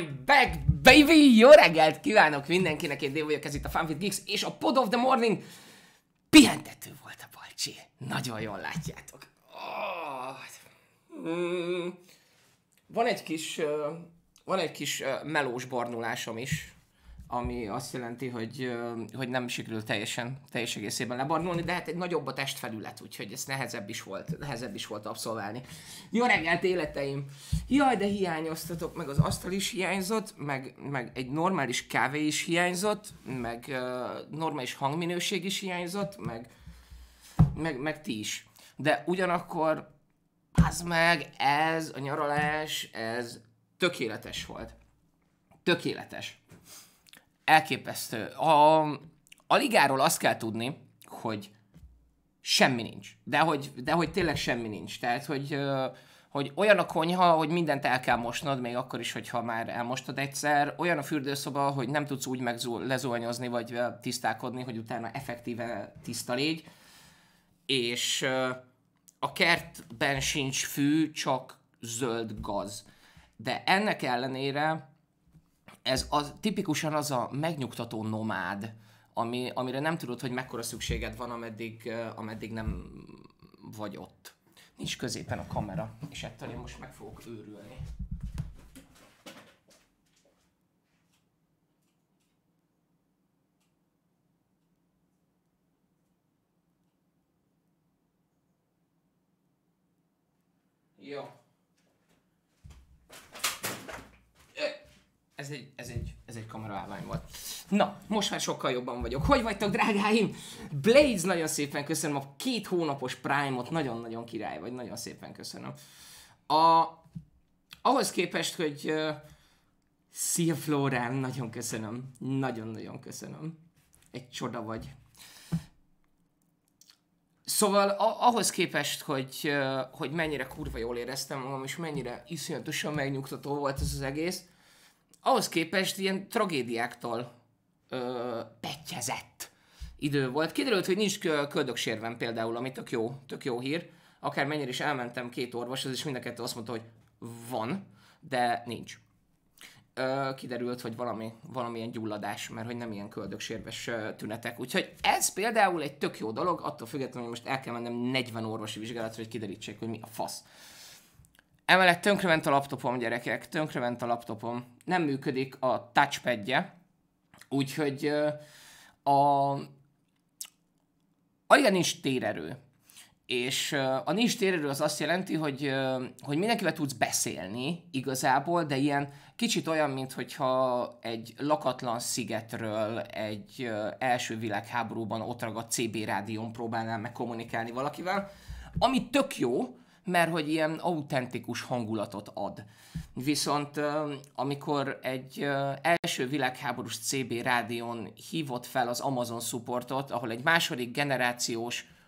I'm back, baby! Jó reggelt kívánok mindenkinek, én Dév vagyok, ez itt a fanfit Geeks, és a Pod of the Morning pihentető volt a balcsi. Nagyon jól látjátok. Oh. Mm. Van egy kis, van egy kis melós barnulásom is, ami azt jelenti, hogy, hogy nem sikerült teljesen, teljes egészében lebarnulni, de hát egy nagyobb a testfelület, úgyhogy ez nehezebb is volt, nehezebb is volt abszolválni. Jó reggelt életeim! Jaj, de hiányoztatok, meg az asztal is hiányzott, meg, meg egy normális kávé is hiányzott, meg uh, normális hangminőség is hiányzott, meg, meg, meg ti is. De ugyanakkor, az meg, ez a nyaralás, ez tökéletes volt. Tökéletes Elképesztő. A, a ligáról azt kell tudni, hogy semmi nincs. De hogy, de hogy tényleg semmi nincs. Tehát, hogy, hogy olyan a konyha, hogy mindent el kell mosnod, még akkor is, hogyha már elmostad egyszer. Olyan a fürdőszoba, hogy nem tudsz úgy megzul, lezolnyozni, vagy tisztálkodni, hogy utána effektíve tiszta légy. És a kertben sincs fű, csak zöld gaz. De ennek ellenére ez az, tipikusan az a megnyugtató nomád, ami, amire nem tudod, hogy mekkora szükséged van, ameddig, ameddig nem vagy ott. Nincs középen a kamera, és ettől én most meg fogok őrülni. Jó. ez egy, ez egy, ez egy kameraállvány volt. Na, most már sokkal jobban vagyok. Hogy vagytok, drágáim? Blades, nagyon szépen köszönöm a két hónapos Prime-ot. Nagyon-nagyon király vagy, nagyon szépen köszönöm. A, ahhoz képest, hogy uh, Szia Florán, nagyon köszönöm. Nagyon-nagyon köszönöm. Egy csoda vagy. Szóval a- ahhoz képest, hogy, uh, hogy mennyire kurva jól éreztem magam, és mennyire iszonyatosan megnyugtató volt ez az egész, ahhoz képest ilyen tragédiáktól ö, petyezett idő volt. Kiderült, hogy nincs köldöksérvem például, ami tök jó, tök jó hír. Akármennyire is elmentem két orvoshoz, és mind a kettő azt mondta, hogy van, de nincs. Ö, kiderült, hogy valami, valamilyen gyulladás, mert hogy nem ilyen köldöksérves tünetek. Úgyhogy ez például egy tök jó dolog, attól függetlenül, hogy most el kell mennem 40 orvosi vizsgálatra, hogy kiderítsék, hogy mi a fasz. Emellett tönkrement a laptopom, gyerekek, tönkrement a laptopom nem működik a touchpadje, úgyhogy a, alig nincs térerő. És a nincs térerő az azt jelenti, hogy, hogy mindenkivel tudsz beszélni igazából, de ilyen kicsit olyan, mint hogyha egy lakatlan szigetről egy első világháborúban ott ragadt CB rádión próbálnál meg kommunikálni valakivel, ami tök jó, mert hogy ilyen autentikus hangulatot ad. Viszont amikor egy első világháborús CB rádión hívott fel az Amazon supportot, ahol egy második generációs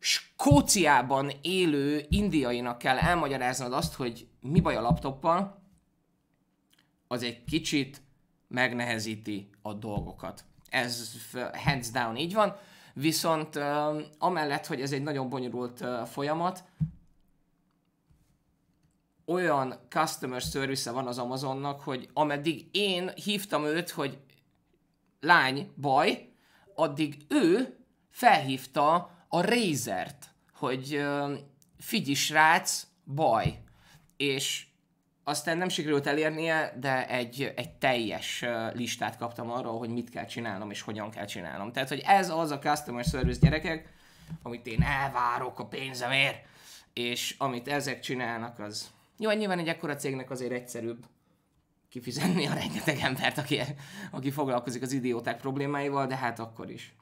Skóciában élő indiainak kell elmagyaráznod azt, hogy mi baj a laptoppal, az egy kicsit megnehezíti a dolgokat. Ez hands down így van, viszont amellett, hogy ez egy nagyon bonyolult folyamat, olyan customer service van az Amazonnak, hogy ameddig én hívtam őt, hogy lány, baj, addig ő felhívta a Razert, hogy figyelj srác, baj. És aztán nem sikerült elérnie, de egy, egy teljes listát kaptam arról, hogy mit kell csinálnom és hogyan kell csinálnom. Tehát, hogy ez az a customer service gyerekek, amit én elvárok a pénzemért, és amit ezek csinálnak, az jó, hát nyilván egy ekkora cégnek azért egyszerűbb kifizetni a rengeteg embert, aki, aki foglalkozik az idióták problémáival, de hát akkor is.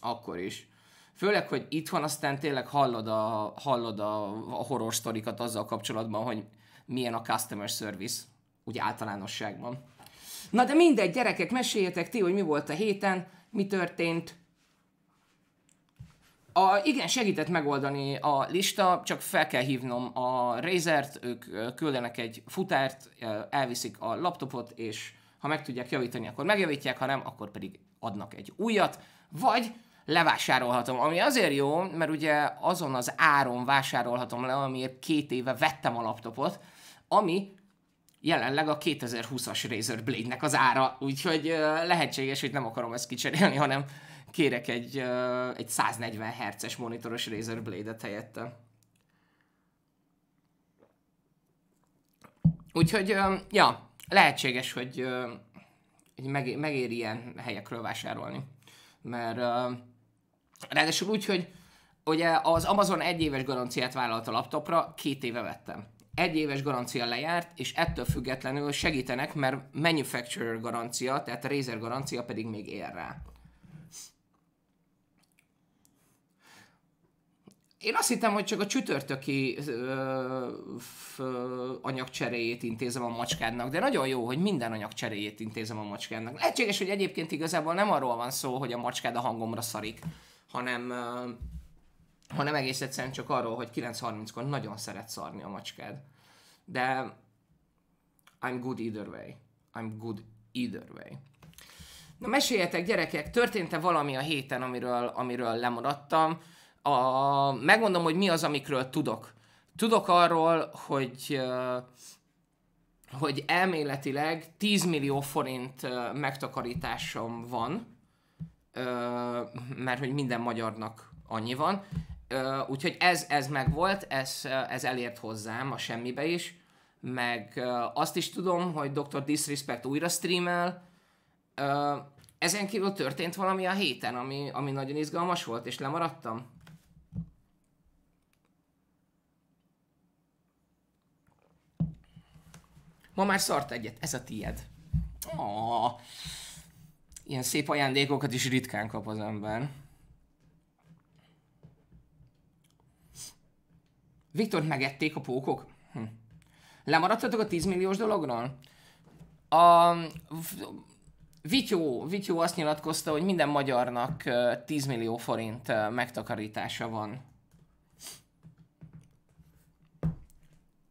Akkor is. Főleg, hogy itthon aztán tényleg hallod a, hallod a, a horror sztorikat azzal kapcsolatban, hogy milyen a customer service, úgy általánosságban. Na de mindegy, gyerekek, meséljetek ti, hogy mi volt a héten, mi történt, a, igen, segített megoldani a lista, csak fel kell hívnom a Razert, ők küldenek egy futárt, elviszik a laptopot, és ha meg tudják javítani, akkor megjavítják, ha nem, akkor pedig adnak egy újat, vagy levásárolhatom, ami azért jó, mert ugye azon az áron vásárolhatom le, amiért két éve vettem a laptopot, ami jelenleg a 2020-as Razer Blade-nek az ára, úgyhogy lehetséges, hogy nem akarom ezt kicserélni, hanem kérek egy, uh, egy 140 Hz-es monitoros Razer Blade-et helyette. Úgyhogy, uh, ja, lehetséges, hogy, uh, hogy megér ilyen helyekről vásárolni. Mert uh, ráadásul úgy, hogy ugye az Amazon egy éves garanciát vállalt a laptopra, két éve vettem egy éves garancia lejárt, és ettől függetlenül segítenek, mert manufacturer garancia, tehát a Razer garancia pedig még él rá. Én azt hittem, hogy csak a csütörtöki anyagcseréjét intézem a macskának, de nagyon jó, hogy minden anyagcseréjét intézem a macskának. Lehetséges, hogy egyébként igazából nem arról van szó, hogy a macskád a hangomra szarik, hanem, ö, hanem egész egyszerűen csak arról, hogy 9.30-kor nagyon szeret szarni a macskád. De I'm good either way. I'm good either way. Na meséljetek gyerekek, történt-e valami a héten, amiről, amiről lemaradtam? a, megmondom, hogy mi az, amikről tudok. Tudok arról, hogy hogy elméletileg 10 millió forint megtakarításom van, mert hogy minden magyarnak annyi van, úgyhogy ez, ez meg volt, ez, ez elért hozzám a semmibe is, meg azt is tudom, hogy Dr. Disrespect újra streamel, ezen kívül történt valami a héten, ami, ami nagyon izgalmas volt, és lemaradtam. Ma már szart egyet, ez a tied. Oh. Ah. Ilyen szép ajándékokat is ritkán kap az ember. Viktor megették a pókok? Hm. Lemaradtatok a 10 milliós dologról? A Vityó, Vityó azt nyilatkozta, hogy minden magyarnak 10 millió forint megtakarítása van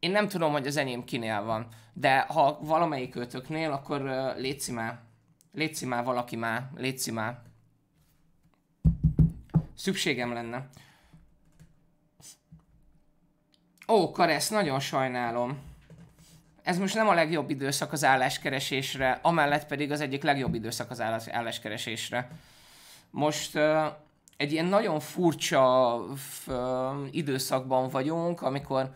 Én nem tudom, hogy az enyém kinél van, de ha valamelyik ötöknél, akkor uh, létszi már. Létszi már valaki már, létszi már. Szükségem lenne. Ó, Karesz, nagyon sajnálom. Ez most nem a legjobb időszak az álláskeresésre, amellett pedig az egyik legjobb időszak az álláskeresésre. Most uh, egy ilyen nagyon furcsa uh, időszakban vagyunk, amikor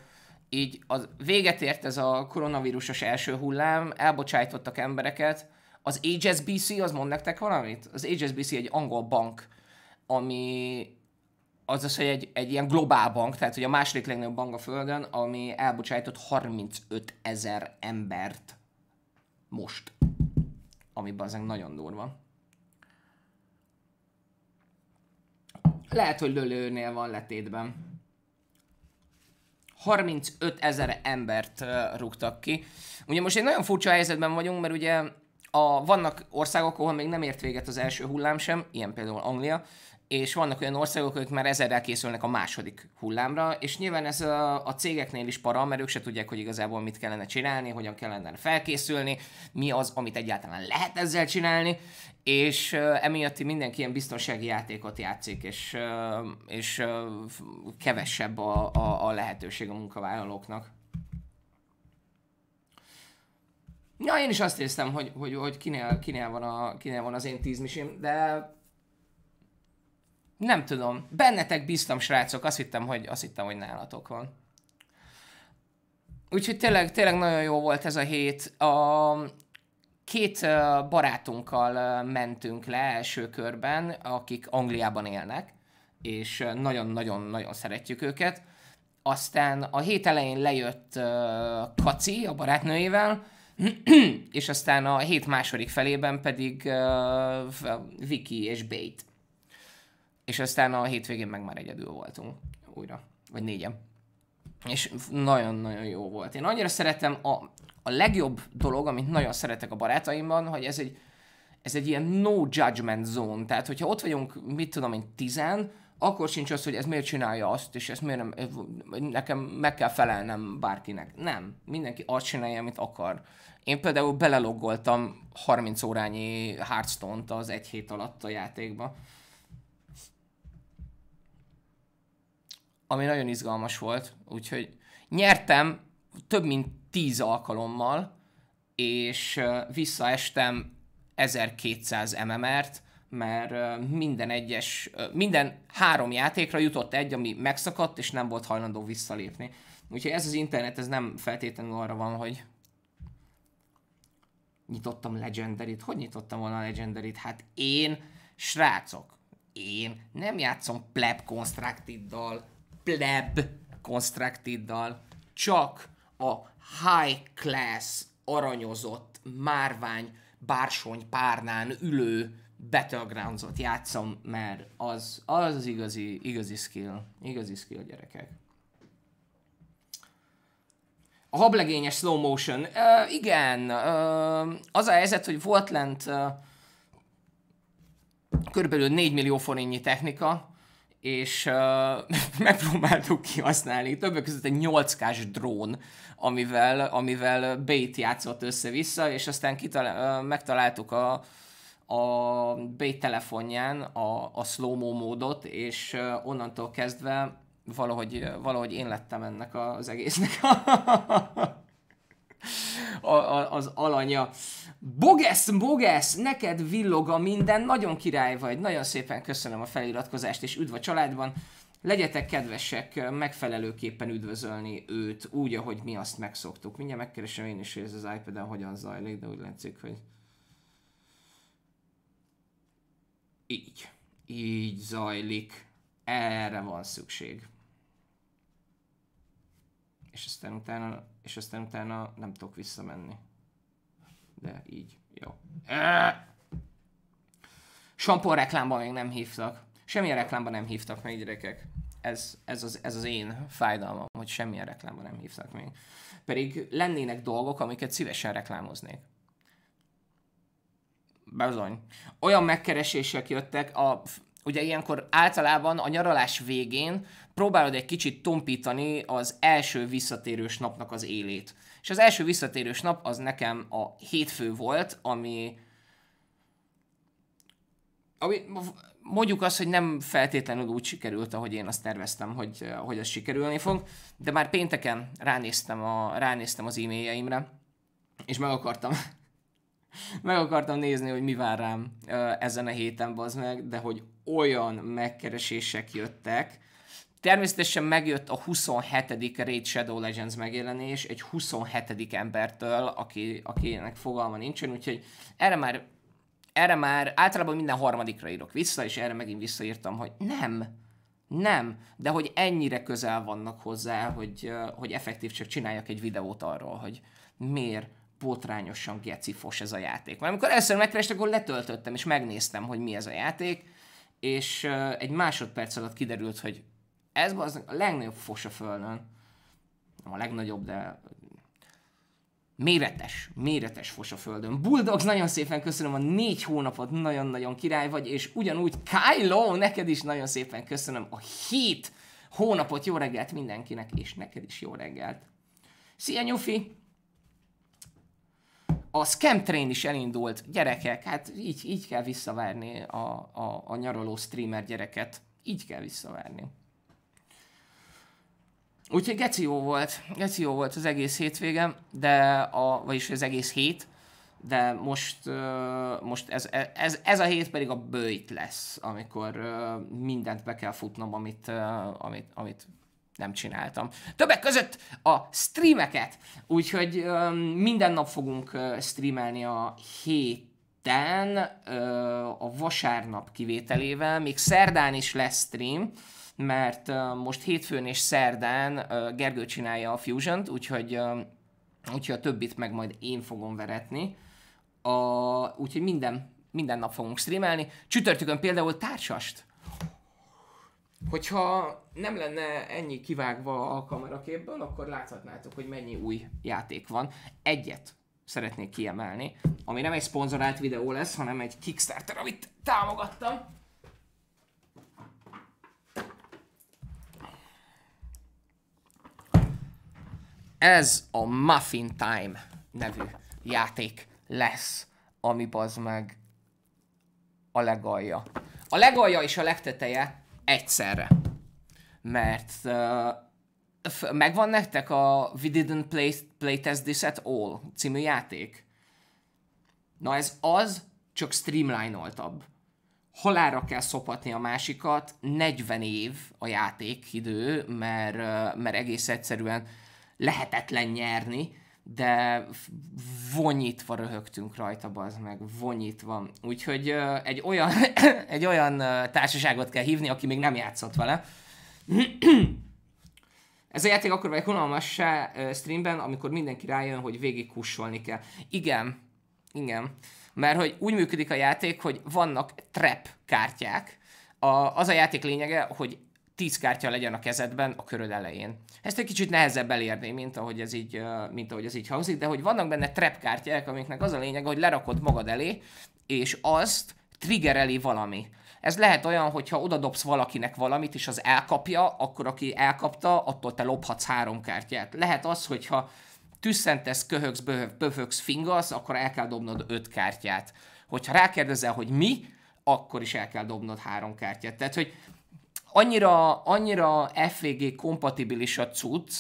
így az véget ért ez a koronavírusos első hullám, elbocsájtottak embereket. Az HSBC, az mond nektek valamit? Az HSBC egy angol bank, ami az az, hogy egy, egy ilyen globál bank, tehát hogy a második legnagyobb bank a Földön, ami elbocsájtott 35 ezer embert most. Ami bazánk nagyon durva. Lehet, hogy lölőnél van letétben. 35 ezer embert rúgtak ki. Ugye most egy nagyon furcsa helyzetben vagyunk, mert ugye a, vannak országok, ahol még nem ért véget az első hullám sem, ilyen például Anglia, és vannak olyan országok, akik már ezerrel készülnek a második hullámra, és nyilván ez a, a cégeknél is para, mert ők se tudják, hogy igazából mit kellene csinálni, hogyan kellene felkészülni, mi az, amit egyáltalán lehet ezzel csinálni, és uh, emiatt mindenki ilyen biztonsági játékot játszik, és, uh, és uh, kevesebb a, a, a lehetőség a munkavállalóknak. Ja, én is azt néztem, hogy, hogy, hogy kinél, kinél, van a, kinél van az én tízmisém, de nem tudom. Bennetek bíztam, srácok. Azt hittem, hogy, azt hittem, hogy nálatok van. Úgyhogy tényleg, tényleg nagyon jó volt ez a hét. A, két barátunkkal mentünk le első körben, akik Angliában élnek, és nagyon-nagyon-nagyon szeretjük őket. Aztán a hét elején lejött Kaci a barátnőjével, és aztán a hét második felében pedig Viki és Bait és aztán a hétvégén meg már egyedül voltunk újra, vagy négyen. És nagyon-nagyon jó volt. Én annyira szeretem, a, a legjobb dolog, amit nagyon szeretek a barátaimban, hogy ez egy, ez egy ilyen no judgment zone. Tehát, hogyha ott vagyunk, mit tudom én, tizen, akkor sincs az, hogy ez miért csinálja azt, és ez miért nem, nekem meg kell felelnem bárkinek. Nem. Mindenki azt csinálja, amit akar. Én például beleloggoltam 30 órányi Hearthstone-t az egy hét alatt a játékba. ami nagyon izgalmas volt, úgyhogy nyertem több mint tíz alkalommal, és visszaestem 1200 MMR-t, mert minden egyes, minden három játékra jutott egy, ami megszakadt, és nem volt hajlandó visszalépni. Úgyhogy ez az internet, ez nem feltétlenül arra van, hogy nyitottam Legendary-t. Hogy nyitottam volna a t Hát én, srácok, én nem játszom Pleb Constructed-dal, pleb constructiddal, csak a high class aranyozott márvány bársony párnán ülő battlegroundsot játszom, mert az az, az igazi, igazi skill, igazi skill gyerekek. A hablegényes slow motion. Uh, igen, uh, az a helyzet, hogy volt lent uh, körülbelül 4 millió forintnyi technika, és uh, megpróbáltuk kihasználni. Többek között egy 8 k drón, amivel, amivel bait játszott össze-vissza, és aztán kitalál, uh, megtaláltuk a, a bait telefonján a, a slow mo módot, és uh, onnantól kezdve valahogy, valahogy én lettem ennek az egésznek a, a, az alanya. Bogesz, Bogesz, neked villog a minden, nagyon király vagy. Nagyon szépen köszönöm a feliratkozást, és üdv a családban. Legyetek kedvesek megfelelőképpen üdvözölni őt, úgy, ahogy mi azt megszoktuk. Mindjárt megkeresem én is, hogy ez az iPad-en hogyan zajlik, de úgy látszik, hogy... Így. Így zajlik. Erre van szükség és aztán utána, és aztán utána nem tudok visszamenni. De így, jó. Sampor reklámban még nem hívtak. Semmilyen reklámban nem hívtak meg gyerekek. Ez, ez, az, ez az én fájdalmam, hogy semmilyen reklámban nem hívtak még. Pedig lennének dolgok, amiket szívesen reklámoznék. Bezony. Olyan megkeresések jöttek, a ugye ilyenkor általában a nyaralás végén próbálod egy kicsit tompítani az első visszatérős napnak az élét. És az első visszatérős nap az nekem a hétfő volt, ami ami mondjuk azt, hogy nem feltétlenül úgy sikerült, ahogy én azt terveztem, hogy, hogy az sikerülni fog, de már pénteken ránéztem, a, ránéztem az e-mailjeimre, és meg akartam, meg akartam nézni, hogy mi vár rám ezen a héten, bazd meg, de hogy olyan megkeresések jöttek, Természetesen megjött a 27. Raid Shadow Legends megjelenés egy 27. embertől, aki, akinek fogalma nincsen, úgyhogy erre már, erre már általában minden harmadikra írok vissza, és erre megint visszaírtam, hogy nem, nem, de hogy ennyire közel vannak hozzá, hogy, hogy effektív csak csináljak egy videót arról, hogy miért botrányosan gecifos ez a játék. Mert amikor először megkerestek, akkor letöltöttem és megnéztem, hogy mi ez a játék, és egy másodperc alatt kiderült, hogy ez az a legnagyobb fos a földön, nem a legnagyobb, de méretes, méretes fos a földön. Bulldogs, nagyon szépen köszönöm a négy hónapot, nagyon-nagyon király vagy, és ugyanúgy Kylo, neked is nagyon szépen köszönöm a hét hónapot, jó reggelt mindenkinek, és neked is jó reggelt. Szia Nyufi! a Scam Train is elindult. Gyerekek, hát így, így kell visszaverni a, a, a nyaraló streamer gyereket. Így kell visszaverni. Úgyhogy geci jó volt, geci jó volt az egész hétvége, de a, vagyis az egész hét, de most, most ez, e, ez, ez a hét pedig a bőjt lesz, amikor mindent be kell futnom, amit, amit, amit nem csináltam. Többek között a streameket, úgyhogy minden nap fogunk streamelni a héten, ö, a vasárnap kivételével, még szerdán is lesz stream, mert ö, most hétfőn és szerdán ö, Gergő csinálja a Fusion-t, úgyhogy, ö, úgyhogy a többit meg majd én fogom veretni. A, úgyhogy minden, minden nap fogunk streamelni. Csütörtökön például társast Hogyha nem lenne ennyi kivágva a kameraképből, akkor láthatnátok, hogy mennyi új játék van. Egyet szeretnék kiemelni, ami nem egy szponzorált videó lesz, hanem egy Kickstarter, amit támogattam. Ez a Muffin Time nevű játék lesz, ami az meg a legalja. A legalja és a legteteje egyszerre. Mert uh, megvan nektek a We Didn't play, play Test This At All című játék? Na ez az, csak streamlinoltabb. Halára kell szopatni a másikat, 40 év a játék idő, mert, mert egész egyszerűen lehetetlen nyerni, de vonyítva röhögtünk rajta, az meg, vonyítva. Úgyhogy uh, egy olyan, egy olyan társaságot kell hívni, aki még nem játszott vele. Ez a játék akkor vagy unalmassá uh, streamben, amikor mindenki rájön, hogy végig kussolni kell. Igen, igen. Mert hogy úgy működik a játék, hogy vannak trap kártyák. A, az a játék lényege, hogy tíz kártya legyen a kezedben a köröd elején. Ezt egy kicsit nehezebb elérni, mint ahogy ez így, mint ahogy ez így hangzik, de hogy vannak benne trap kártyák, amiknek az a lényeg, hogy lerakod magad elé, és azt triggereli valami. Ez lehet olyan, hogyha dobsz valakinek valamit, és az elkapja, akkor aki elkapta, attól te lophatsz három kártyát. Lehet az, hogyha tüsszentesz, köhögsz, böhögsz, fingasz, akkor el kell dobnod öt kártyát. Hogyha rákérdezel, hogy mi, akkor is el kell dobnod három kártyát. Tehát, hogy annyira, annyira FVG kompatibilis a cucc,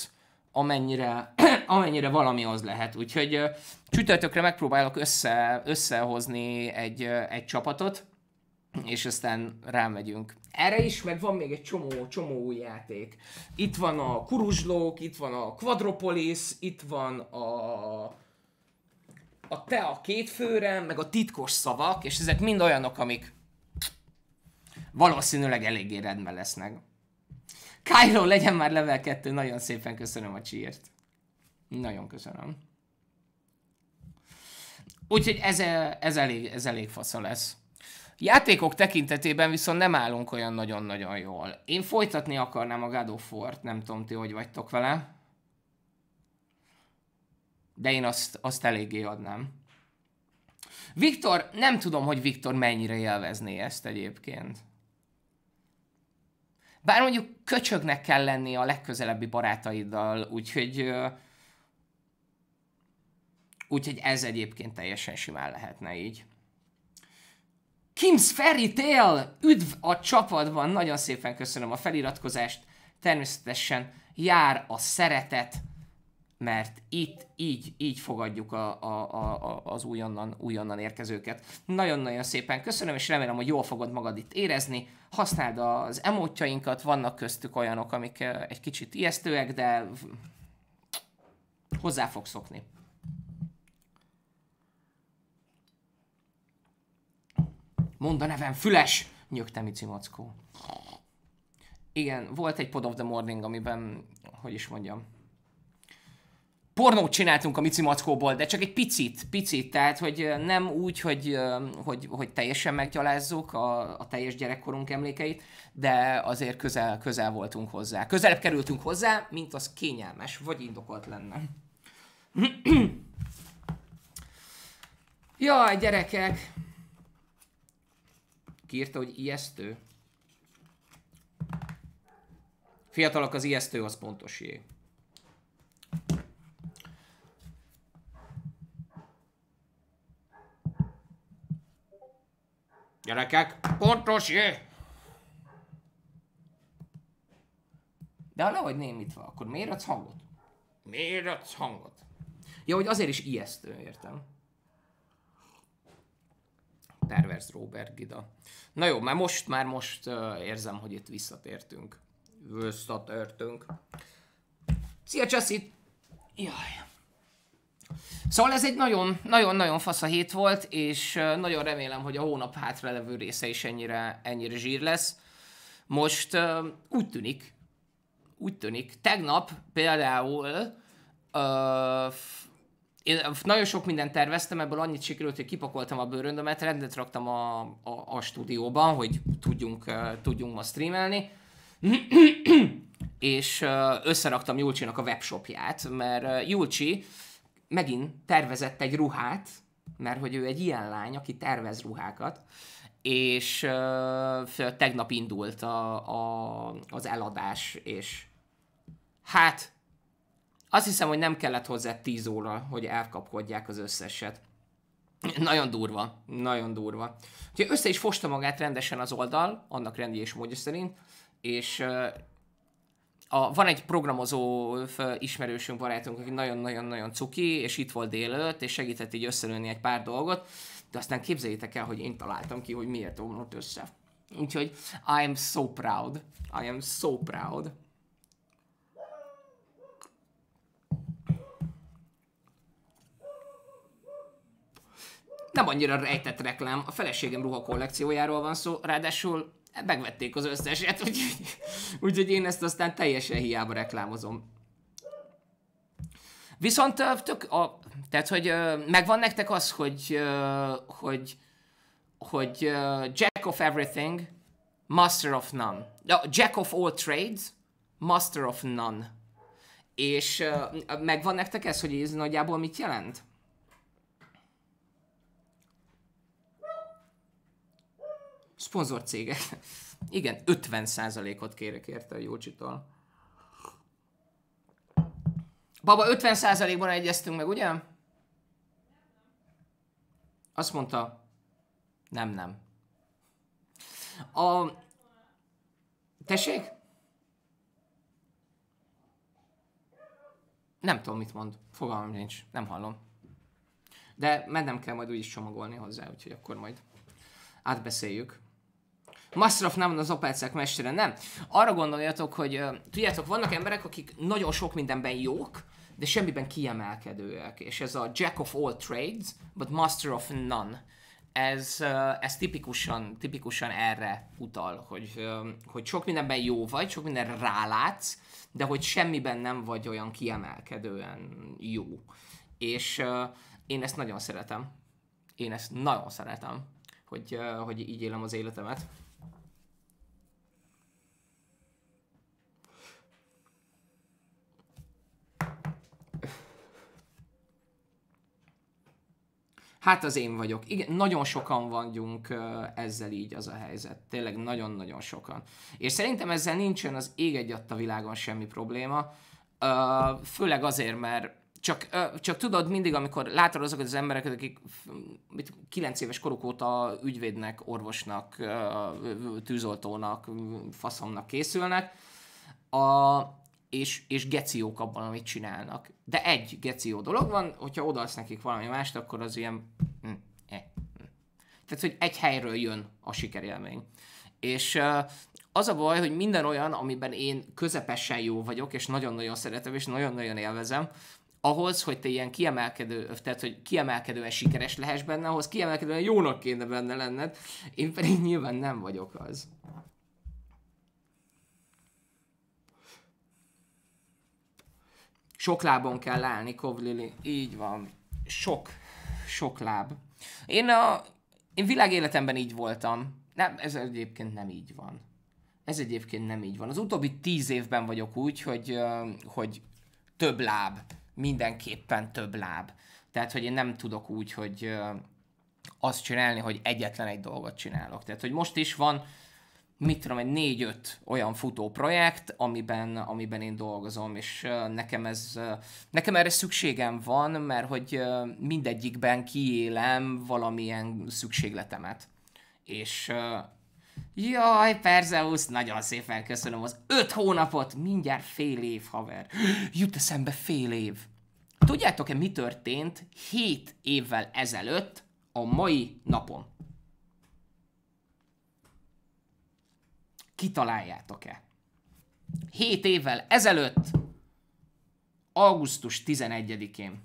amennyire, amennyire valami az lehet. Úgyhogy csütörtökre megpróbálok össze, összehozni egy, egy csapatot, és aztán rámegyünk. Erre is, meg van még egy csomó, csomó új játék. Itt van a Kuruzslók, itt van a Quadropolis, itt van a a Te a két főre, meg a titkos szavak, és ezek mind olyanok, amik valószínűleg eléggé rendben lesznek. Kylo, legyen már level 2, nagyon szépen köszönöm a csírt. Nagyon köszönöm. Úgyhogy ez, ez, elég, ez elég fasza lesz. Játékok tekintetében viszont nem állunk olyan nagyon-nagyon jól. Én folytatni akarnám a God of War-t, nem tudom ti, hogy vagytok vele. De én azt, azt eléggé adnám. Viktor, nem tudom, hogy Viktor mennyire élvezné ezt egyébként. Bár mondjuk köcsögnek kell lenni a legközelebbi barátaiddal, úgyhogy úgyhogy ez egyébként teljesen simán lehetne így. Kim's Fairy Tale! Üdv a csapatban! Nagyon szépen köszönöm a feliratkozást. Természetesen jár a szeretet, mert itt így, így fogadjuk a, a, a, az újonnan, újonnan érkezőket. Nagyon-nagyon szépen köszönöm, és remélem, hogy jól fogod magad itt érezni. Használd az emótjainkat, vannak köztük olyanok, amik egy kicsit ijesztőek, de hozzá fog szokni. Mond a nevem, Füles! Nyögte Mici Mackó. Igen, volt egy Pod of the Morning, amiben, hogy is mondjam, pornót csináltunk a Mici Mackóból, de csak egy picit, picit, tehát hogy nem úgy, hogy, hogy, hogy teljesen meggyalázzuk a, a teljes gyerekkorunk emlékeit, de azért közel, közel voltunk hozzá. Közelebb kerültünk hozzá, mint az kényelmes, vagy indokolt lenne. Jaj, gyerekek! Kiírta, hogy ijesztő. Fiatalok az ijesztő, az pontos jég. Gyerekek, pontos, jé! De ha le vagy némítva, akkor miért adsz hangot? Miért adsz hangot? Ja, hogy azért is ijesztő, értem. Pervers Robert Gida. Na jó, mert most, már most uh, érzem, hogy itt visszatértünk. Visszatértünk. Szia, Csasszit! Jaj. Szóval ez egy nagyon-nagyon fasz a hét volt, és nagyon remélem, hogy a hónap levő része is ennyire, ennyire zsír lesz. Most úgy tűnik, úgy tűnik, tegnap például ö, én nagyon sok mindent terveztem, ebből annyit sikerült, hogy kipakoltam a bőröndömet, rendet raktam a, a, a stúdióban, hogy tudjunk, tudjunk ma streamelni és összeraktam Julcsinak a webshopját, mert Julcsi megint tervezett egy ruhát, mert hogy ő egy ilyen lány, aki tervez ruhákat, és ö, tegnap indult a, a, az eladás, és hát azt hiszem, hogy nem kellett hozzá 10 óra, hogy elkapkodják az összeset. Nagyon durva, nagyon durva. Úgyhogy össze is fosta magát rendesen az oldal, annak rendi és módja szerint, és a, van egy programozó ismerősünk, barátunk, aki nagyon-nagyon-nagyon cuki, és itt volt délőtt, és segített így összelőni egy pár dolgot, de aztán képzeljétek el, hogy én találtam ki, hogy miért omlott össze. Úgyhogy I am so proud. I am so proud. Nem annyira rejtett reklám, a feleségem ruha kollekciójáról van szó, ráadásul megvették az összeset, úgyhogy, úgyhogy én ezt aztán teljesen hiába reklámozom. Viszont tök, a, tehát, hogy megvan nektek az, hogy, hogy, hogy Jack of everything, master of none. Jack of all trades, master of none. És megvan nektek ez, hogy ez nagyjából mit jelent? Szponzor cégek. Igen, 50%-ot kérek érte a Jócsitól. Baba, 50%-ban egyeztünk meg, ugye? Azt mondta, nem, nem. A... Tessék? Nem tudom, mit mond. Fogalmam nincs. Nem hallom. De mennem kell majd úgyis csomagolni hozzá, úgyhogy akkor majd átbeszéljük. Masraf nem az opercek mestere, nem. Arra gondoljatok, hogy uh, tudjátok, vannak emberek, akik nagyon sok mindenben jók, de semmiben kiemelkedőek. És ez a jack of all trades, but master of none. Ez, uh, ez tipikusan, tipikusan erre utal, hogy, uh, hogy sok mindenben jó vagy, sok minden rálátsz, de hogy semmiben nem vagy olyan kiemelkedően jó. És uh, én ezt nagyon szeretem. Én ezt nagyon szeretem, hogy, uh, hogy így élem az életemet. Hát az én vagyok. Igen, nagyon sokan vagyunk ezzel így az a helyzet. Tényleg nagyon-nagyon sokan. És szerintem ezzel nincsen az ég egy világon semmi probléma. Főleg azért, mert csak, csak tudod, mindig, amikor látod azokat az embereket, akik 9 éves koruk óta ügyvédnek, orvosnak, tűzoltónak, faszomnak készülnek, a, és, és geciók abban, amit csinálnak. De egy geció dolog van, hogyha odaadsz nekik valami mást, akkor az ilyen... Hm, eh, hm. Tehát, hogy egy helyről jön a sikerélmény. És az a baj, hogy minden olyan, amiben én közepesen jó vagyok, és nagyon-nagyon szeretem, és nagyon-nagyon élvezem, ahhoz, hogy te ilyen kiemelkedő, tehát hogy kiemelkedően sikeres lehess benne, ahhoz kiemelkedően jónak kéne benne lenned, én pedig nyilván nem vagyok az. Sok lábon kell állni, Kovlili. Így van. Sok, sok láb. Én a én világéletemben így voltam. Nem, ez egyébként nem így van. Ez egyébként nem így van. Az utóbbi tíz évben vagyok úgy, hogy, hogy több láb. Mindenképpen több láb. Tehát, hogy én nem tudok úgy, hogy azt csinálni, hogy egyetlen egy dolgot csinálok. Tehát, hogy most is van mit tudom, egy négy-öt olyan futó projekt, amiben, amiben én dolgozom, és nekem ez, nekem erre szükségem van, mert hogy mindegyikben kiélem valamilyen szükségletemet. És Jaj, Perzeusz, nagyon szépen köszönöm az öt hónapot, mindjárt fél év, haver. Jut eszembe fél év. Tudjátok-e, mi történt 7 évvel ezelőtt a mai napon? kitaláljátok-e. Hét évvel ezelőtt, augusztus 11-én.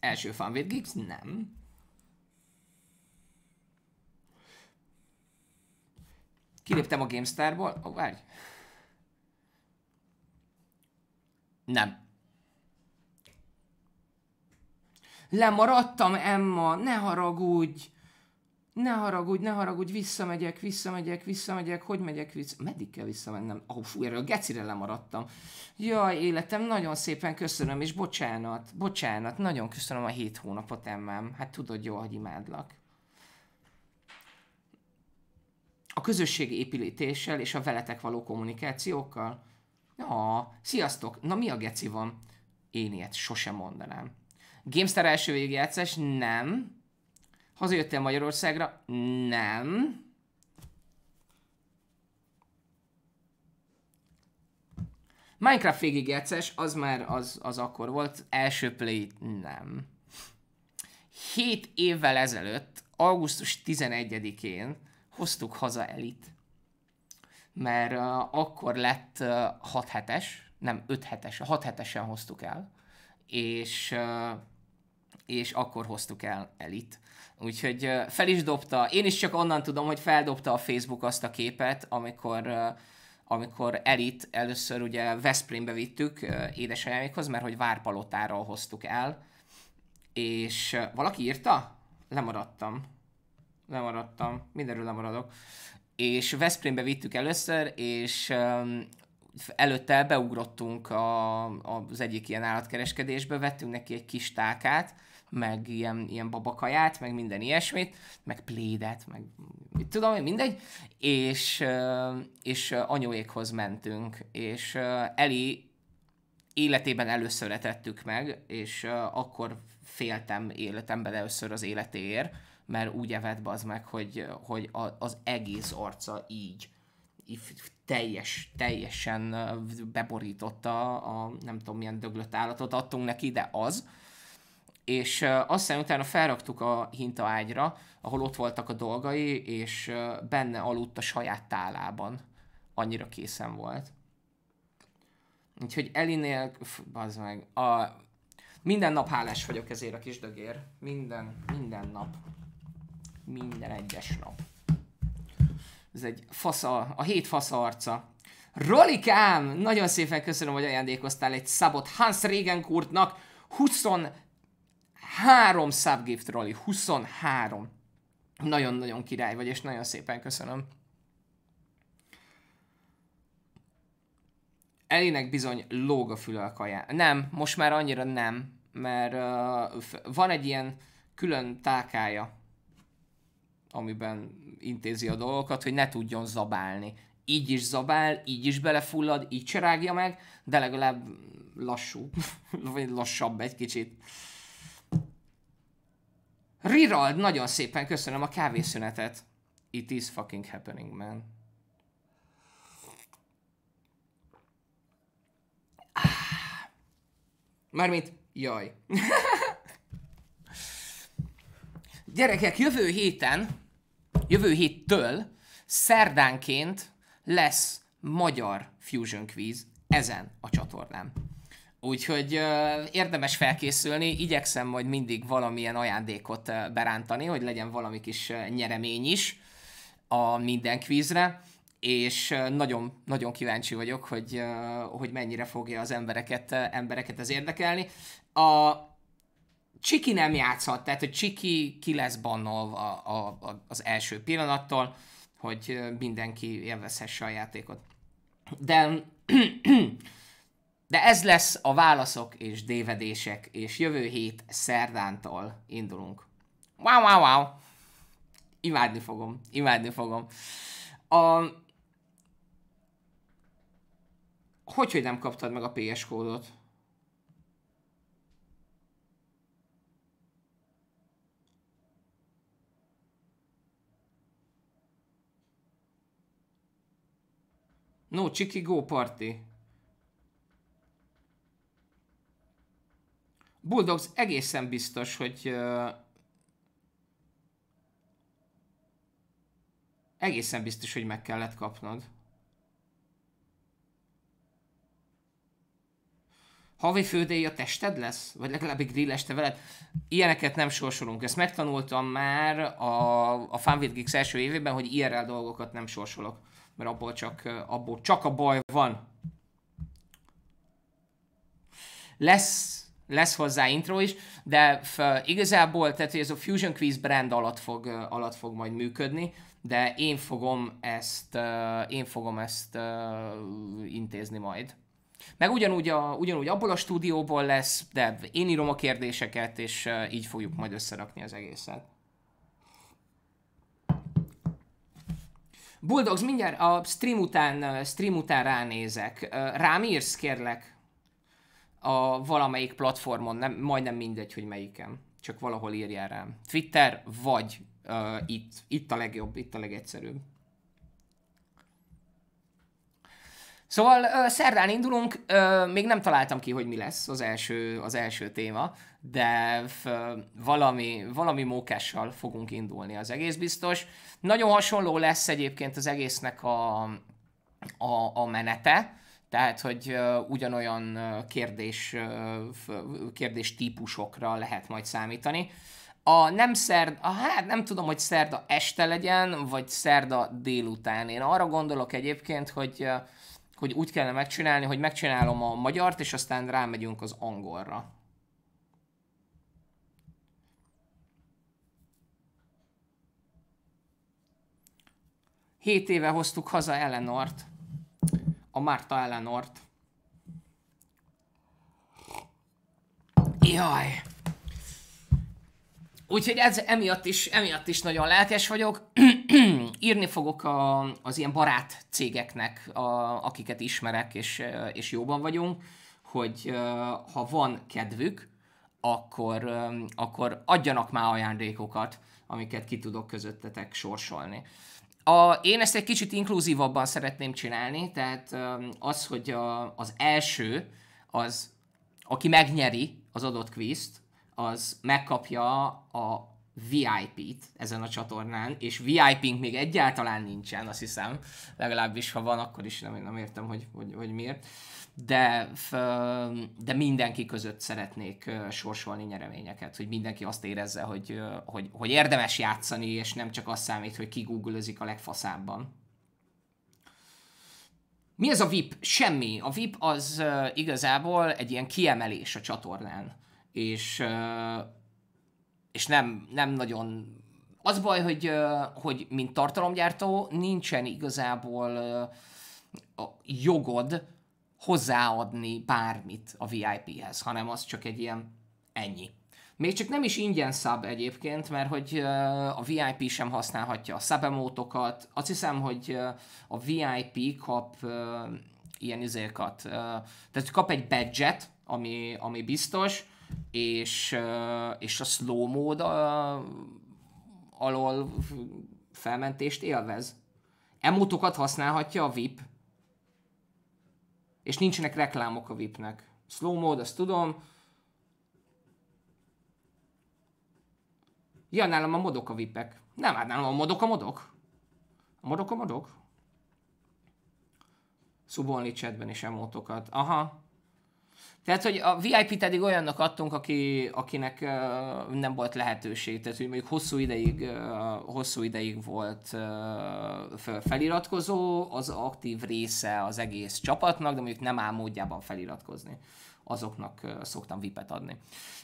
Első Funwave Gigs? Nem. Kiléptem a GameStar-ból? Oh, várj. Nem. Lemaradtam, Emma, ne haragudj! Ne haragudj, ne haragudj, visszamegyek, visszamegyek, visszamegyek, hogy megyek vissza? Meddig kell visszamennem? Ó, oh, fú, erről gecire lemaradtam. Jaj, életem, nagyon szépen köszönöm, és bocsánat, bocsánat, nagyon köszönöm a hét hónapot, emmám. Hát tudod jó, hogy imádlak. A közösség építéssel és a veletek való kommunikációkkal? Ja, sziasztok! Na mi a geci van? Én ilyet sosem mondanám. GameStar első végigjátszás? Nem. Hazajöttél Magyarországra? Nem. Minecraft végigjátszás, az már az, az akkor volt, első play nem. Hét évvel ezelőtt, augusztus 11-én hoztuk haza Elit, mert uh, akkor lett uh, 6 hetes, nem 5 hetes, 6 hetesen hoztuk el, és uh, és akkor hoztuk el elit. Úgyhogy fel is dobta, én is csak onnan tudom, hogy feldobta a Facebook azt a képet, amikor amikor Elit először ugye Veszprémbe vittük édesanyámékhoz, mert hogy Várpalotáról hoztuk el, és valaki írta? Lemaradtam. Lemaradtam. Mindenről lemaradok. És Veszprémbe vittük először, és előtte beugrottunk a, az egyik ilyen állatkereskedésbe, vettünk neki egy kis tákát, meg ilyen, ilyen babakaját, meg minden ilyesmit, meg plédet, meg mit tudom én, mindegy, és, és anyóékhoz mentünk, és Eli életében először letettük meg, és akkor féltem életemben először az életéért, mert úgy evett az meg, hogy, hogy az egész arca így, így teljes, teljesen beborította a nem tudom milyen döglött állatot adtunk neki, de az, és aztán utána felraktuk a hinta ágyra, ahol ott voltak a dolgai, és benne aludt a saját tálában. Annyira készen volt. Úgyhogy Elinél, az meg, a, minden nap hálás vagyok ezért a kis dögér. Minden, minden nap. Minden egyes nap. Ez egy fasza, a hét fasza arca. Rolikám! Nagyon szépen köszönöm, hogy ajándékoztál egy szabot Hans Regenkurtnak 20 3 subgift roli, 23. Nagyon-nagyon király vagy, és nagyon szépen köszönöm. Elinek bizony lóg a fülő a Nem, most már annyira nem, mert uh, van egy ilyen külön tákája, amiben intézi a dolgokat, hogy ne tudjon zabálni. Így is zabál, így is belefullad, így cserágja meg, de legalább lassú, vagy lassabb egy kicsit. Rirald, nagyon szépen köszönöm a kávészünetet. It is fucking happening, man. Ah. Mármint, jaj. Gyerekek, jövő héten, jövő héttől szerdánként lesz magyar Fusion Quiz ezen a csatornán. Úgyhogy uh, érdemes felkészülni, igyekszem majd mindig valamilyen ajándékot uh, berántani, hogy legyen valami kis uh, nyeremény is a minden kvízre, és nagyon-nagyon kíváncsi vagyok, hogy, hogy mennyire fogja az embereket, embereket ez érdekelni. A Csiki nem játszhat, tehát hogy Csiki ki lesz bannolva a, a, az első pillanattól, hogy mindenki élvezhesse a játékot. De de ez lesz a válaszok és dévedések, és jövő hét szerdántól indulunk. Wow, wow, wow! Imádni fogom, imádni fogom. A... Hogy, hogy nem kaptad meg a PS kódot? No, Chiki Go Party. Bulldogs egészen biztos, hogy uh, egészen biztos, hogy meg kellett kapnod. Havi fődéj a tested lesz? Vagy legalábbig grill este veled? Ilyeneket nem sorsolunk. Ezt megtanultam már a, a Funvid Geeks első évében, hogy IRL dolgokat nem sorsolok. Mert abból csak, abból csak a baj van. Lesz lesz hozzá intro is, de f- igazából, tehát hogy ez a Fusion Quiz brand alatt fog, alatt fog majd működni, de én fogom ezt, én fogom ezt intézni majd. Meg ugyanúgy, a, ugyanúgy abból a stúdióból lesz, de én írom a kérdéseket, és így fogjuk majd összerakni az egészet. Bulldogs, mindjárt a stream után, stream után ránézek. Rám írsz, kérlek? a valamelyik platformon, nem, majdnem mindegy, hogy melyiken, csak valahol írjál rám. Twitter vagy uh, itt. Itt a legjobb, itt a legegyszerűbb. Szóval uh, szerdán indulunk, uh, még nem találtam ki, hogy mi lesz az első, az első téma, de uh, valami, valami mókással fogunk indulni, az egész biztos. Nagyon hasonló lesz egyébként az egésznek a, a, a menete, tehát, hogy ugyanolyan kérdés, kérdés típusokra lehet majd számítani. A nem szerda, hát nem tudom, hogy szerda este legyen, vagy szerda délután. Én arra gondolok egyébként, hogy, hogy úgy kellene megcsinálni, hogy megcsinálom a magyart, és aztán rámegyünk az angolra. Hét éve hoztuk haza Eleanort a Márta Eleanort. Jaj! Úgyhogy ez emiatt is, emiatt is nagyon lelkes vagyok. Írni fogok a, az ilyen barát cégeknek, a, akiket ismerek, és, és jóban vagyunk, hogy ha van kedvük, akkor, akkor adjanak már ajándékokat, amiket ki tudok közöttetek sorsolni. A, én ezt egy kicsit inkluzívabban szeretném csinálni, tehát az, hogy a, az első, az, aki megnyeri az adott kvízt, az megkapja a VIP-t ezen a csatornán, és VIP-nk még egyáltalán nincsen, azt hiszem, legalábbis ha van, akkor is nem, nem értem, hogy, hogy, hogy miért, de, de mindenki között szeretnék sorsolni nyereményeket, hogy mindenki azt érezze, hogy, hogy, hogy érdemes játszani, és nem csak azt számít, hogy ki Googlezik a legfaszábban. Mi ez a VIP? Semmi. A VIP az igazából egy ilyen kiemelés a csatornán, és és nem, nem nagyon... Az baj, hogy, hogy mint tartalomgyártó nincsen igazából a jogod hozzáadni bármit a VIP-hez, hanem az csak egy ilyen ennyi. Még csak nem is ingyen szab egyébként, mert hogy a VIP sem használhatja a szabemótokat. Azt hiszem, hogy a VIP kap ilyen izékat. Tehát kap egy badge ami, ami biztos, és, és a slow mód alól felmentést élvez. Emotokat használhatja a VIP, és nincsenek reklámok a VIP-nek. Slow mode, azt tudom. Ja, nálam a modok a vipek. Nem, hát nálam a modok a modok. A modok a modok. Szubolni chatben is emotokat. Aha. Tehát, hogy a VIP-t eddig olyannak adtunk, aki, akinek uh, nem volt lehetőség, tehát hogy mondjuk hosszú ideig, uh, hosszú ideig volt uh, feliratkozó, az aktív része az egész csapatnak, de mondjuk nem áll módjában feliratkozni azoknak szoktam et adni.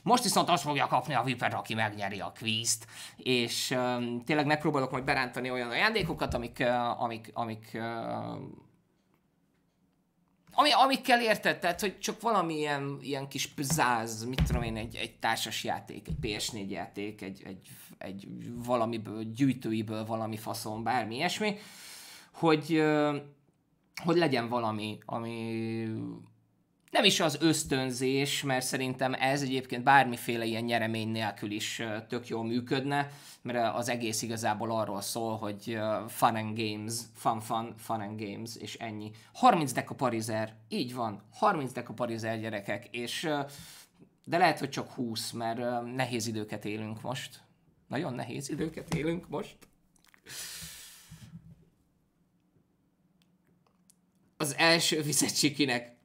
Most viszont azt fogja kapni a VIP-et, aki megnyeri a kvízt, és uh, tényleg megpróbálok majd berántani olyan ajándékokat, amik, amik, amik ami, amit kell érted, tehát, hogy csak valamilyen ilyen kis pzáz, mit tudom én, egy, egy társas játék, egy PS4 játék, egy, egy, egy valamiből, gyűjtőiből valami faszon, bármi ilyesmi, hogy, hogy legyen valami, ami, nem is az ösztönzés, mert szerintem ez egyébként bármiféle ilyen nyeremény nélkül is tök jól működne, mert az egész igazából arról szól, hogy fun and games, fun fun, fun and games, és ennyi. 30 deka parizer, így van, 30 deka parizer gyerekek, és de lehet, hogy csak 20, mert nehéz időket élünk most. Nagyon nehéz időket élünk most. Az első fizetsékinek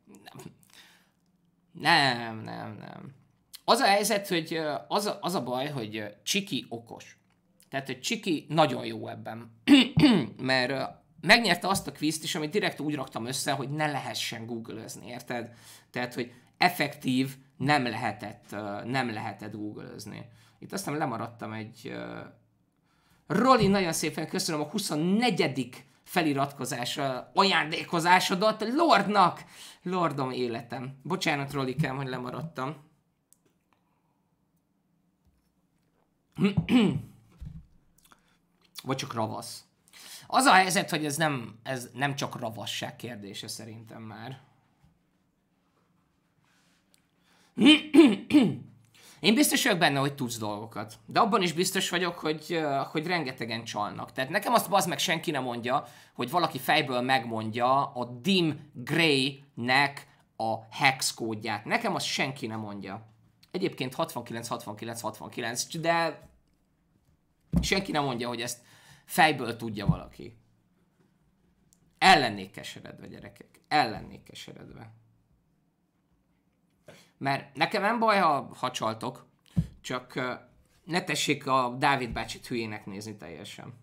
nem, nem, nem. Az a helyzet, hogy az a, az a baj, hogy Csiki okos. Tehát, hogy Csiki nagyon jó ebben. Mert megnyerte azt a kvízt is, amit direkt úgy raktam össze, hogy ne lehessen googlezni, érted? Tehát, hogy effektív nem lehetett, nem lehetett googlezni. Itt aztán lemaradtam egy... Roli, nagyon szépen köszönöm a 24 feliratkozásra, ajándékozásodat Lordnak! Lordom életem. Bocsánat, Rolikám, hogy lemaradtam. Vagy csak ravasz. Az a helyzet, hogy ez nem, ez nem csak ravasság kérdése szerintem már. Én biztos vagyok benne, hogy tudsz dolgokat. De abban is biztos vagyok, hogy, hogy rengetegen csalnak. Tehát nekem azt az meg senki nem mondja, hogy valaki fejből megmondja a Dim Gray-nek a hex kódját. Nekem azt senki nem mondja. Egyébként 69-69-69, de senki nem mondja, hogy ezt fejből tudja valaki. Ellennék keseredve, gyerekek. Ellennék keseredve mert nekem nem baj, ha, ha csaltok, csak ne tessék a Dávid bácsit hülyének nézni teljesen.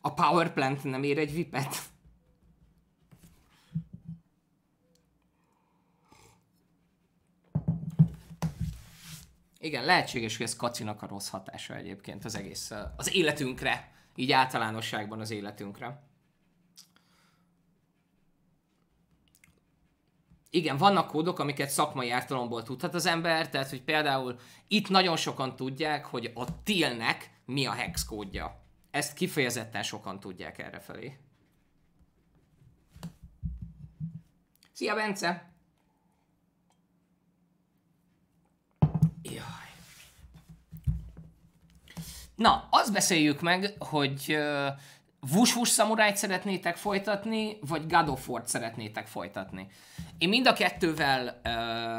A power plant nem ér egy vipet. Igen, lehetséges, hogy ez kacinak a rossz hatása egyébként az egész, az életünkre, így általánosságban az életünkre. igen, vannak kódok, amiket szakmai ártalomból tudhat az ember, tehát hogy például itt nagyon sokan tudják, hogy a tilnek mi a hex kódja. Ezt kifejezetten sokan tudják erre felé. Szia, Bence! Jaj. Na, azt beszéljük meg, hogy uh, Vusvus szamurájt szeretnétek folytatni, vagy God of War-t szeretnétek folytatni? Én mind a kettővel uh,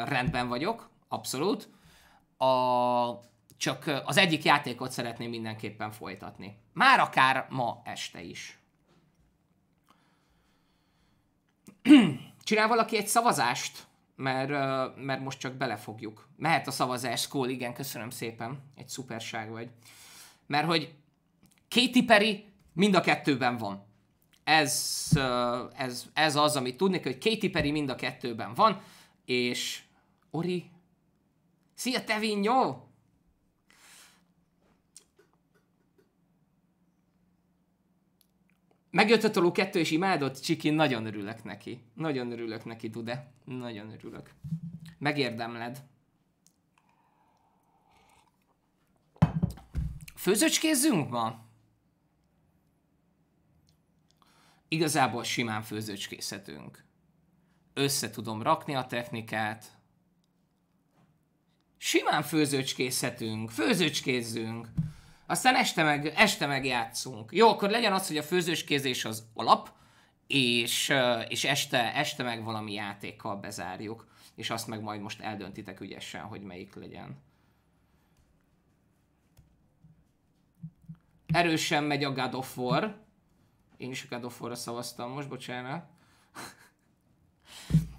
rendben vagyok, abszolút. A, csak az egyik játékot szeretném mindenképpen folytatni. Már akár ma este is. Csinál valaki egy szavazást? Mert, mert most csak belefogjuk. Mehet a szavazás, Cole, igen, köszönöm szépen. Egy szuperság vagy. Mert hogy Katy Perry Mind a kettőben van. Ez, ez, ez az, amit tudnék, hogy Katy Perry mind a kettőben van, és Ori... Szia, jó? Megjött a toló kettő és imádott, Csiki, nagyon örülök neki. Nagyon örülök neki, Dude. Nagyon örülök. Megérdemled. Főzöcskézzünk ma? igazából simán főzőcskészetünk. Össze tudom rakni a technikát, simán főzőcskészetünk, főzőcskézzünk, aztán este meg, este meg játszunk. Jó, akkor legyen az, hogy a főzőcskézés az alap, és, és este, este meg valami játékkal bezárjuk, és azt meg majd most eldöntitek ügyesen, hogy melyik legyen. Erősen megy a God of War. Én is a God of szavaztam, most bocsánat.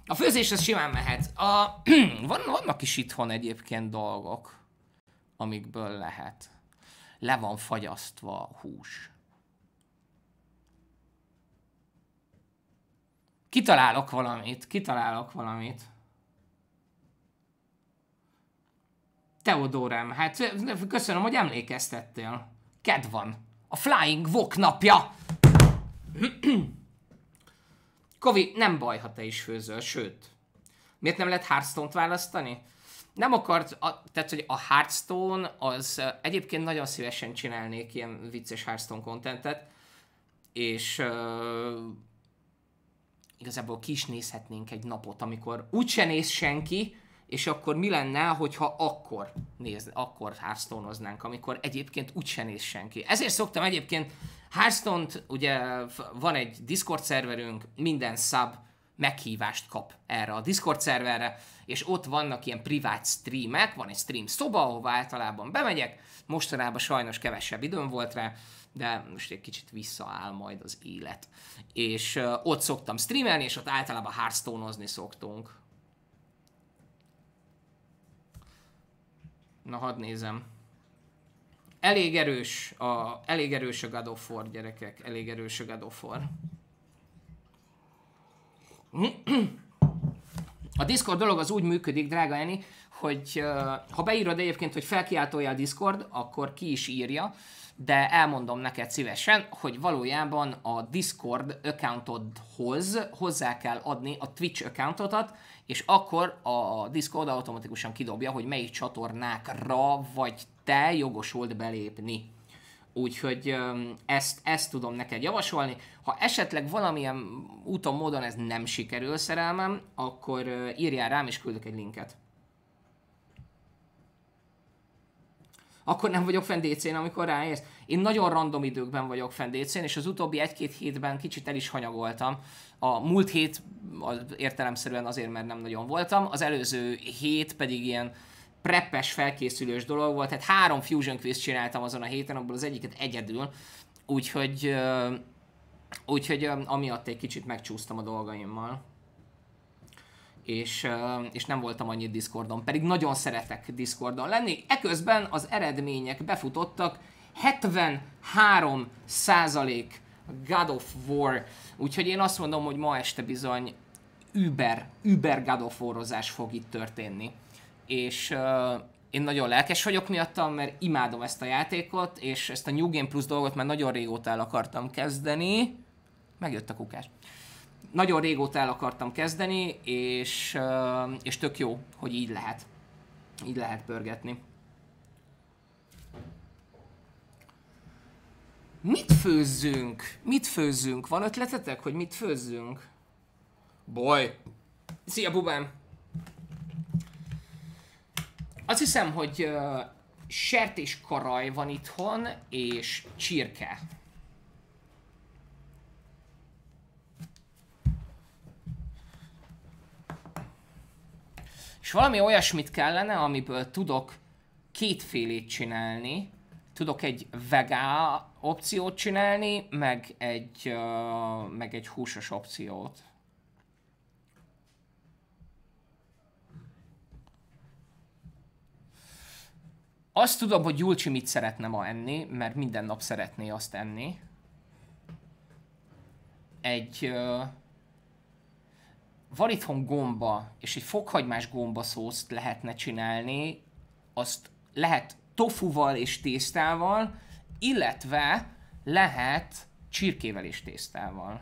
A főzés az simán mehet. A, van, vannak is itthon egyébként dolgok, amikből lehet. Le van fagyasztva a hús. Kitalálok valamit, kitalálok valamit. Teodórem, hát köszönöm, hogy emlékeztettél. Kedv van. A Flying Vok napja! Kovi, nem baj, ha te is főzöl, sőt. Miért nem lehet hearthstone választani? Nem akart, a, tehát hogy a Hearthstone az egyébként nagyon szívesen csinálnék ilyen vicces Hearthstone kontentet, és uh, igazából ki is nézhetnénk egy napot, amikor úgyse néz senki, és akkor mi lenne, hogyha akkor néz, akkor hearthstone amikor egyébként úgy sem néz senki. Ezért szoktam egyébként hearthstone ugye van egy Discord szerverünk, minden sub meghívást kap erre a Discord szerverre, és ott vannak ilyen privát streamek, van egy stream szoba, ahova általában bemegyek, mostanában sajnos kevesebb időm volt rá, de most egy kicsit visszaáll majd az élet. És ott szoktam streamelni, és ott általában hearthstone szoktunk. Na, hadd nézem. Elég erős a, elég erős a God of War, gyerekek. Elég erős a God of War. A Discord dolog az úgy működik, drága Eni, hogy ha beírod egyébként, hogy a Discord, akkor ki is írja, de elmondom neked szívesen, hogy valójában a Discord accountodhoz hozzá kell adni a Twitch accountodat, és akkor a Discord automatikusan kidobja, hogy melyik csatornákra vagy te jogosult belépni. Úgyhogy ezt, ezt tudom neked javasolni. Ha esetleg valamilyen úton, módon ez nem sikerül szerelmem, akkor írjál rám és küldök egy linket. Akkor nem vagyok fenn DC-n, amikor ráérsz. Én nagyon random időkben vagyok fenn DC-n, és az utóbbi egy-két hétben kicsit el is hanyagoltam a múlt hét értelemszerűen azért, mert nem nagyon voltam, az előző hét pedig ilyen preppes felkészülős dolog volt, tehát három Fusion Quiz csináltam azon a héten, abból az egyiket egyedül, úgyhogy, úgyhogy amiatt egy kicsit megcsúsztam a dolgaimmal és, és nem voltam annyit Discordon, pedig nagyon szeretek Discordon lenni. Eközben az eredmények befutottak, 73 százalék God of War. Úgyhogy én azt mondom, hogy ma este bizony über, über God of War-ozás fog itt történni. És uh, én nagyon lelkes vagyok miattam, mert imádom ezt a játékot, és ezt a New Game Plus dolgot már nagyon régóta el akartam kezdeni. Megjött a kukás. Nagyon régóta el akartam kezdeni, és, uh, és tök jó, hogy így lehet. Így lehet pörgetni. Mit főzzünk? Mit főzzünk? Van ötletetek, hogy mit főzzünk? Boy! Szia, bubám! Azt hiszem, hogy uh, sertés karaj van itthon, és csirke. És valami olyasmit kellene, amiből tudok kétfélét csinálni tudok egy vegá opciót csinálni, meg egy, uh, meg egy húsos opciót. Azt tudom, hogy Julcsi mit szeretne ma enni, mert minden nap szeretné azt enni. Egy... Uh, van itthon gomba, és egy fokhagymás gomba szószt lehetne csinálni, azt lehet tofuval és tésztával, illetve lehet csirkével és tésztával.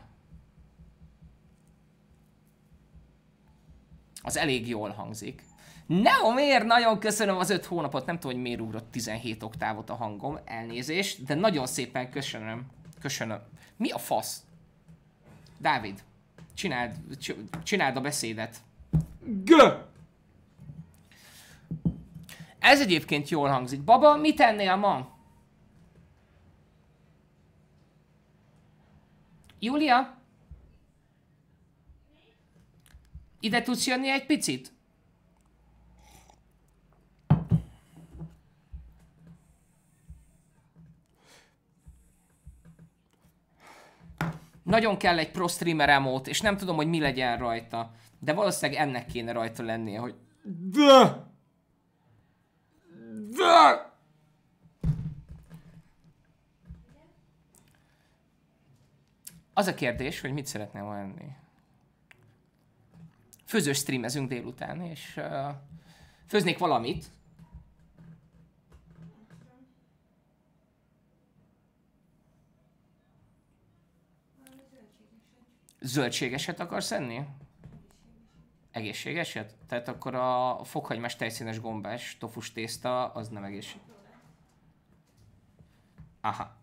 Az elég jól hangzik. Neomér, nagyon köszönöm az öt hónapot, nem tudom, hogy miért ugrott 17 oktávot a hangom, elnézést, de nagyon szépen köszönöm. Köszönöm. Mi a fasz? Dávid, csináld, csináld a beszédet. G! Ez egyébként jól hangzik. Baba, mit ennél ma? Júlia? Ide tudsz jönni egy picit? Nagyon kell egy pro streamer emót, és nem tudom, hogy mi legyen rajta. De valószínűleg ennek kéne rajta lennie, hogy... De! Az a kérdés, hogy mit szeretném enni. Főzős streamezünk délután, és uh, főznék valamit. Zöldségeset akarsz enni? Egészségeset? Tehát akkor a fokhagymás tejszínes gombás tofus tészta az nem egészség. Aha.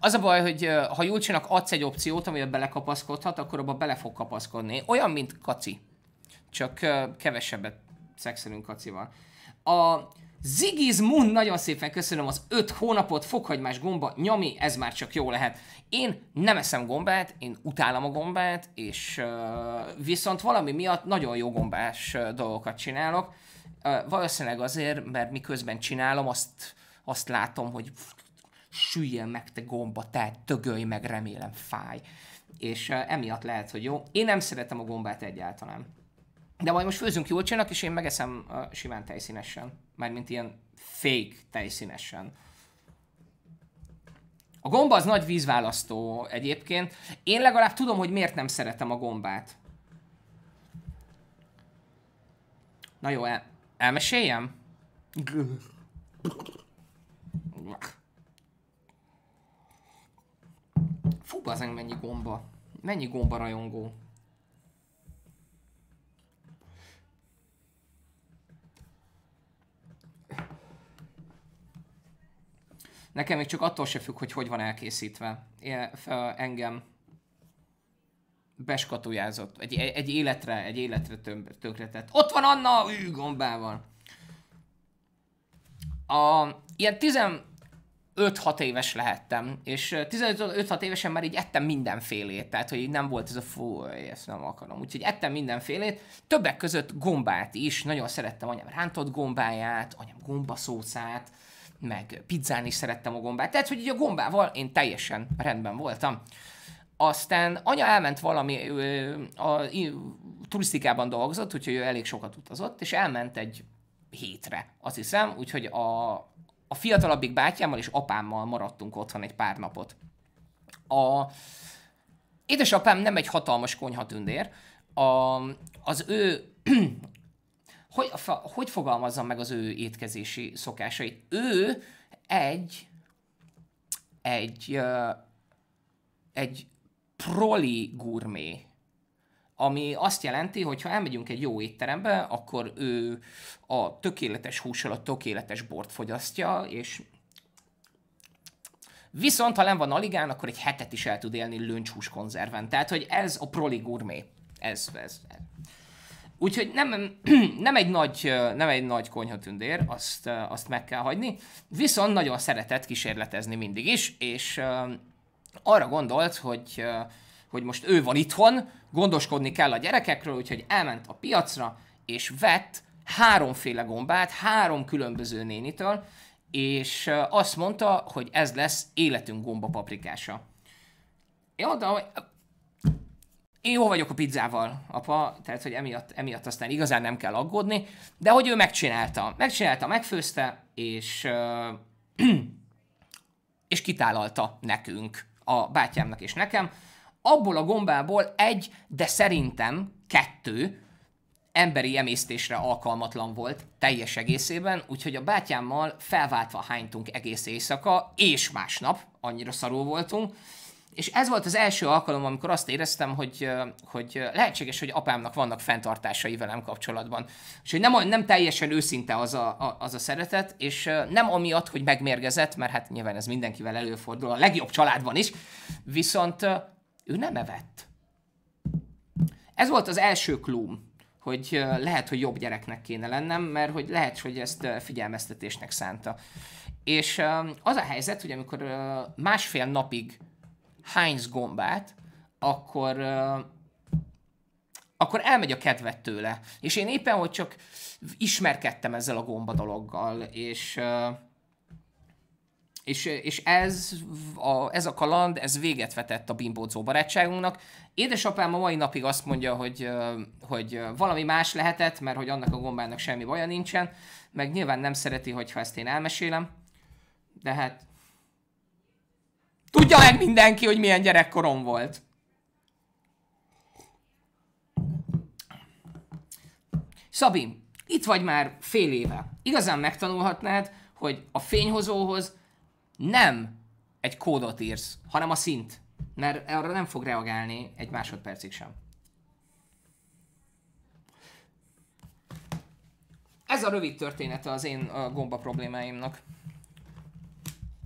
Az a baj, hogy ha Julcsinak adsz egy opciót, amivel belekapaszkodhat, akkor abba bele fog kapaszkodni. Olyan, mint kaci. Csak kevesebbet szexelünk kacival. A, Zigiz Mund, nagyon szépen köszönöm az 5 hónapot, fokhagymás gomba, nyami, ez már csak jó lehet. Én nem eszem gombát, én utálom a gombát, és uh, viszont valami miatt nagyon jó gombás uh, dolgokat csinálok. Uh, valószínűleg azért, mert miközben csinálom, azt, azt látom, hogy süllyel meg te gomba, te tögölj meg, remélem fáj. És uh, emiatt lehet, hogy jó. Én nem szeretem a gombát egyáltalán. De majd most főzünk jólcsának, és én megeszem a simán tejszínesen. Mármint ilyen fake tejszínesen. A gomba az nagy vízválasztó egyébként. Én legalább tudom, hogy miért nem szeretem a gombát. Na jó, el elmeséljem? Fú, bazánk mennyi gomba. Mennyi gomba rajongó. Nekem még csak attól se függ, hogy hogy van elkészítve. Én, engem beskatujázott. Egy, egy életre, egy életre tönkretett. Ott van Anna! ő gombával! A, ilyen 15-6 éves lehettem, és 15-6 évesen már így ettem mindenfélét, tehát hogy így nem volt ez a fú, ezt nem akarom. Úgyhogy ettem mindenfélét, többek között gombát is, nagyon szerettem anyám rántott gombáját, anyám gombaszószát, meg pizzán is szerettem a gombát. Tehát, hogy így a gombával én teljesen rendben voltam. Aztán anya elment valami, ö, a, ö, turisztikában dolgozott, úgyhogy ő elég sokat utazott, és elment egy hétre, azt hiszem, úgyhogy a, a fiatalabbik bátyámmal és apámmal maradtunk otthon egy pár napot. A édesapám nem egy hatalmas konyhatündér, a, az ő hogy, hogy fogalmazzam meg az ő étkezési szokásait? Ő egy, egy, egy proli gurmé, ami azt jelenti, hogy ha elmegyünk egy jó étterembe, akkor ő a tökéletes hússal a tökéletes bort fogyasztja, és viszont ha nem van aligán, akkor egy hetet is el tud élni löncshús konzerven. Tehát, hogy ez a proli gurmé. Ez, ez, ez. Úgyhogy nem, nem, egy nagy, nem egy nagy konyhatündér, azt, azt meg kell hagyni, viszont nagyon szeretett kísérletezni mindig is, és arra gondolt, hogy, hogy most ő van itthon, gondoskodni kell a gyerekekről, úgyhogy elment a piacra, és vett háromféle gombát, három különböző nénitől, és azt mondta, hogy ez lesz életünk gomba paprikása. Ja, de én jó vagyok a pizzával, apa, tehát hogy emiatt, emiatt aztán igazán nem kell aggódni, de hogy ő megcsinálta, megcsinálta, megfőzte, és, ö, és kitálalta nekünk, a bátyámnak és nekem. Abból a gombából egy, de szerintem kettő emberi emésztésre alkalmatlan volt teljes egészében, úgyhogy a bátyámmal felváltva hánytunk egész éjszaka, és másnap, annyira szarul voltunk, és ez volt az első alkalom, amikor azt éreztem, hogy, hogy lehetséges, hogy apámnak vannak fenntartásai velem kapcsolatban. És hogy nem, nem teljesen őszinte az a, a, az a szeretet, és nem amiatt, hogy megmérgezett, mert hát nyilván ez mindenkivel előfordul, a legjobb családban is, viszont ő nem evett. Ez volt az első klúm, hogy lehet, hogy jobb gyereknek kéne lennem, mert hogy lehet, hogy ezt figyelmeztetésnek szánta. És az a helyzet, hogy amikor másfél napig Heinz gombát, akkor, akkor elmegy a kedved tőle. És én éppen, hogy csak ismerkedtem ezzel a gomba dologgal, és, és, és ez, a, ez a kaland, ez véget vetett a bimbózó barátságunknak. Édesapám a mai napig azt mondja, hogy, hogy valami más lehetett, mert hogy annak a gombának semmi baja nincsen, meg nyilván nem szereti, hogyha ezt én elmesélem, de hát Tudja meg mindenki, hogy milyen gyerekkorom volt. Szabi, itt vagy már fél éve. Igazán megtanulhatnád, hogy a fényhozóhoz nem egy kódot írsz, hanem a szint. Mert arra nem fog reagálni egy másodpercig sem. Ez a rövid története az én gomba problémáimnak.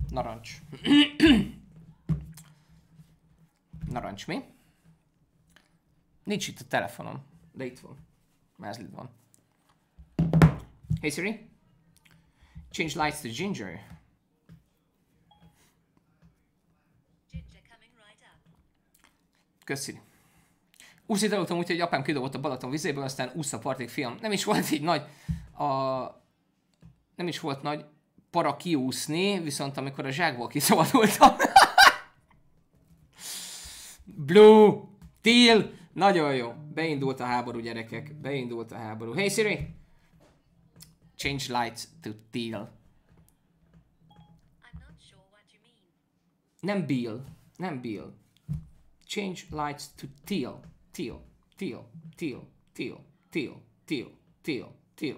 Narancs. Narancs mi? Nincs itt a telefonom, de itt van. Mázlid van. Hey Siri, change lights to ginger. Köszi. Úszni tanultam úgy, hogy apám kidobott a Balaton vizéből, aztán úsz a partig, fiam. Nem is volt így nagy a... Nem is volt nagy para kiúszni, viszont amikor a zsákból kiszabadultam, Blue, Teal, nagyon jó. Beindult a háború, gyerekek. Beindult a háború. Hey Siri! Change light to teal. Nem Bill. Nem Bill. Change lights to teal. Teal. Teal. Teal. Teal. Teal. Teal. Teal. Teal.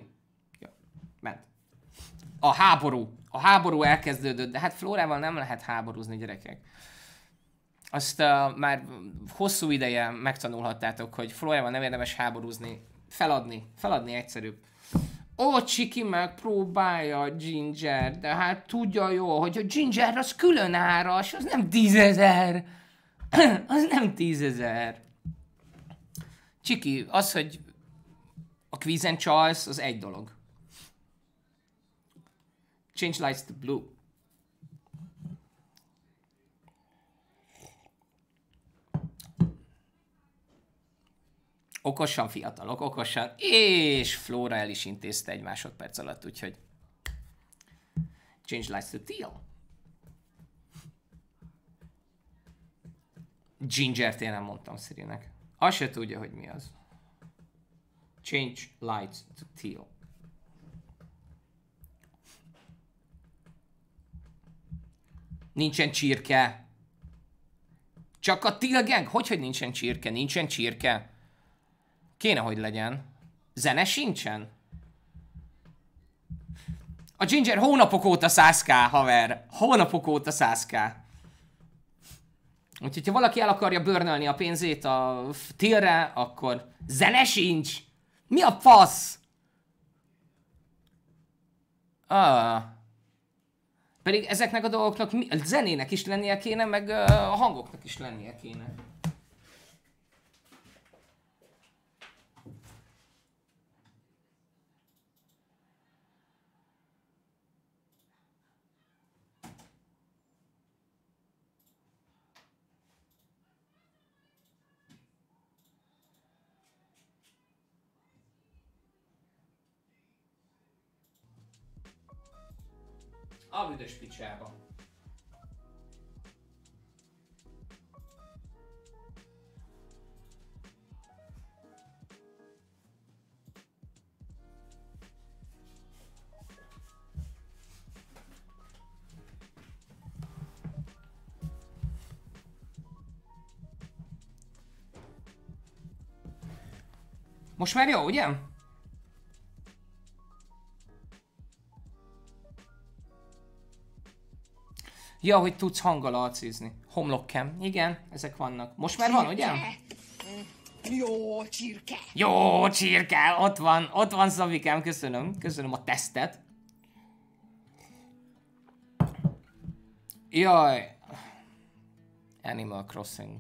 Jó. Ment. A háború. A háború elkezdődött, de hát Flórával nem lehet háborúzni, gyerekek azt uh, már hosszú ideje megtanulhattátok, hogy Flójában nem érdemes háborúzni, feladni, feladni egyszerűbb. Ó, Csiki megpróbálja a Ginger, de hát tudja jó, hogy a Ginger az külön áras, az nem tízezer. az nem tízezer. Csiki, az, hogy a kvízen csalsz, az egy dolog. Change lights to blue. Okosan fiatalok, okosan, és Flóra el is intézte egy másodperc alatt, úgyhogy change lights to teal. ginger én nem mondtam Szirinek. Azt se tudja, hogy mi az. Change lights to teal. Nincsen csirke. Csak a tilgeng? Hogy, hogy nincsen csirke? Nincsen csirke. Kéne, hogy legyen. Zene sincsen? A Ginger hónapok óta 100k, haver. Hónapok óta 100k. Úgyhogy, ha valaki el akarja börnölni a pénzét a tilre, akkor zene sincs. Mi a fasz? Ah. Pedig ezeknek a dolgoknak mi, zenének is lennie kéne, meg a hangoknak is lennie kéne. A büdös picsába. Most már jó, ugye? Ja, hogy tudsz hanggal alcizni. Homlokkem. Igen, ezek vannak. Most már van, ugye? Jó csirke! Jó csirke! Ott van, ott van Szabikám, köszönöm. Köszönöm a tesztet. Jaj. Animal Crossing.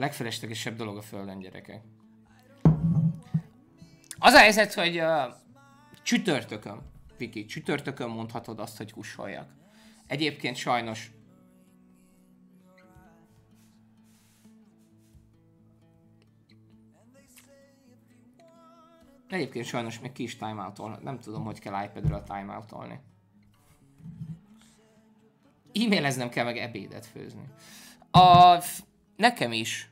legfeleslegesebb dolog a földön, gyerekek. Az a helyzet, hogy uh, csütörtökön, Viki, csütörtökön mondhatod azt, hogy kussoljak. Egyébként sajnos Egyébként sajnos még ki is timeoutol. Nem tudom, hogy kell iPad-ről -olni. E-maileznem kell meg ebédet főzni. A nekem is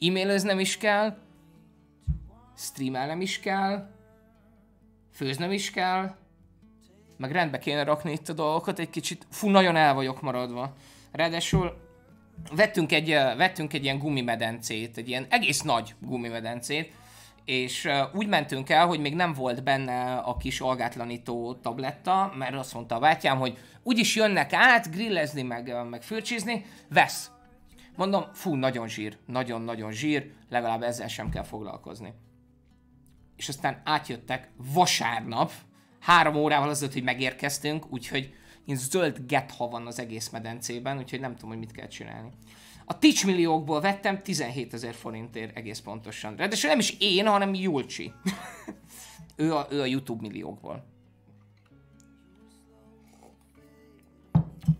e mailöznem is kell, streamelnem is kell, főznem is kell, meg rendbe kéne rakni itt a dolgokat, egy kicsit, fú, nagyon el vagyok maradva. Ráadásul vettünk egy, eh, vettünk egy ilyen gumimedencét, egy ilyen egész nagy gumimedencét, és eh, úgy mentünk el, hogy még nem volt benne a kis algátlanító tabletta, mert azt mondta a bátyám, hogy úgyis jönnek át grillezni, meg, eh, meg fürcsizni, vesz. Mondom, fú, nagyon zsír, nagyon-nagyon zsír, legalább ezzel sem kell foglalkozni. És aztán átjöttek vasárnap, három órával azelőtt, hogy megérkeztünk, úgyhogy ilyen zöld getha van az egész medencében, úgyhogy nem tudom, hogy mit kell csinálni. A Teach milliókból vettem 17 ezer forintért egész pontosan. de nem is én, hanem Julcsi. ő, a, ő a YouTube milliókból.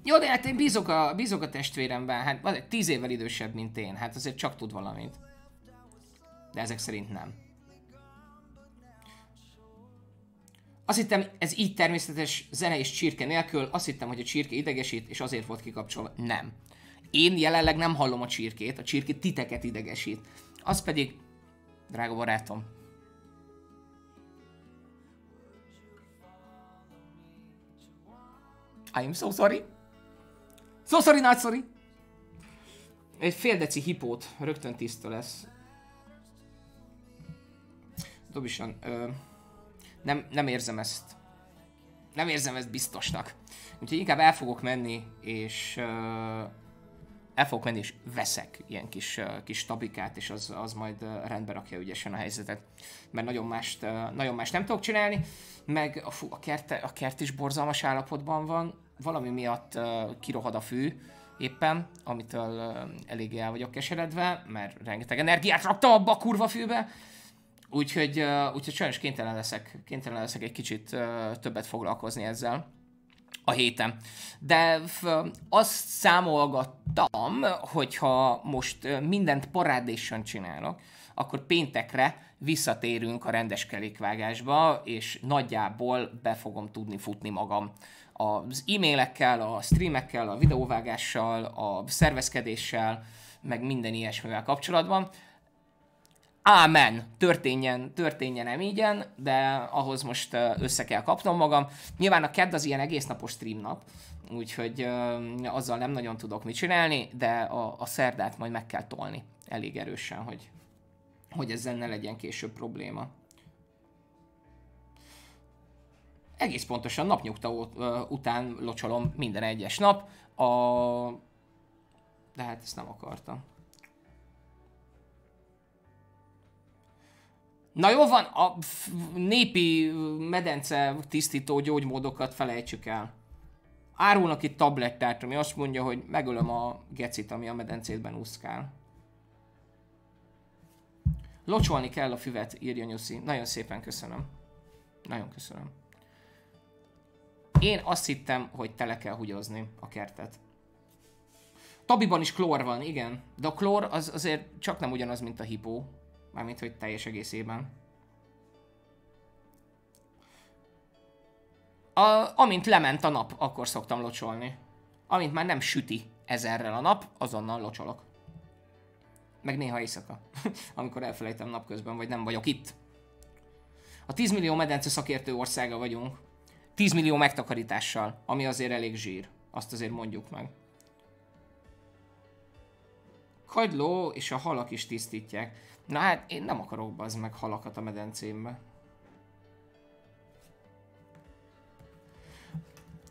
Jó, de hát én bízok a, bízok a testvéremben, hát az egy tíz évvel idősebb, mint én, hát azért csak tud valamit. De ezek szerint nem. Azt hittem, ez így természetes zene és csirke nélkül, azt hittem, hogy a csirke idegesít, és azért volt kikapcsolva. Nem. Én jelenleg nem hallom a csirkét, a csirke titeket idegesít. Az pedig, drága barátom, I'm so sorry. So sorry, not sorry. Egy fél deci hipót rögtön tiszta lesz. Dobisan, ö, nem, nem érzem ezt. Nem érzem ezt biztosnak. Úgyhogy inkább el fogok menni, és ö, el fogok menni, és veszek ilyen kis, kis tabikát, és az, az majd rendbe rakja ügyesen a helyzetet. Mert nagyon mást, nagyon mást nem tudok csinálni, meg a, fú, a, kert, a kert is borzalmas állapotban van, valami miatt uh, kirohad a fű, éppen, amitől uh, eléggé el vagyok keseredve, mert rengeteg energiát raktam abba a kurva fűbe, úgyhogy, uh, úgyhogy sajnos kénytelen leszek, kénytelen leszek egy kicsit uh, többet foglalkozni ezzel a héten. De azt számolgattam, hogyha most mindent parádésen csinálok, akkor péntekre visszatérünk a rendes kerékvágásba, és nagyjából be fogom tudni futni magam az e-mailekkel, a streamekkel, a videóvágással, a szervezkedéssel, meg minden ilyesmivel kapcsolatban. Ámen, történjen, történjen emígyen, de ahhoz most össze kell kapnom magam. Nyilván a kedd az ilyen egésznapos stream nap, úgyhogy ö, azzal nem nagyon tudok mit csinálni, de a, a szerdát majd meg kell tolni elég erősen, hogy, hogy ezzel ne legyen később probléma. egész pontosan napnyugta után locsolom minden egyes nap, a... de hát ezt nem akartam. Na jó van, a népi medence tisztító gyógymódokat felejtsük el. Árulnak itt tablettát, ami azt mondja, hogy megölöm a gecit, ami a medencétben úszkál. Locsolni kell a füvet, írja Nyuszi. Nagyon szépen köszönöm. Nagyon köszönöm. Én azt hittem, hogy tele kell húgyozni a kertet. Tabiban is klór van, igen. De a klór az azért csak nem ugyanaz, mint a hipó. Mármint, hogy teljes egészében. A, amint lement a nap, akkor szoktam locsolni. Amint már nem süti ezerrel a nap, azonnal locsolok. Meg néha éjszaka, amikor elfelejtem napközben, vagy nem vagyok itt. A 10 millió medence szakértő országa vagyunk. 10 millió megtakarítással, ami azért elég zsír. Azt azért mondjuk meg. Kagyló és a halak is tisztítják. Na hát én nem akarok az meg halakat a medencémbe.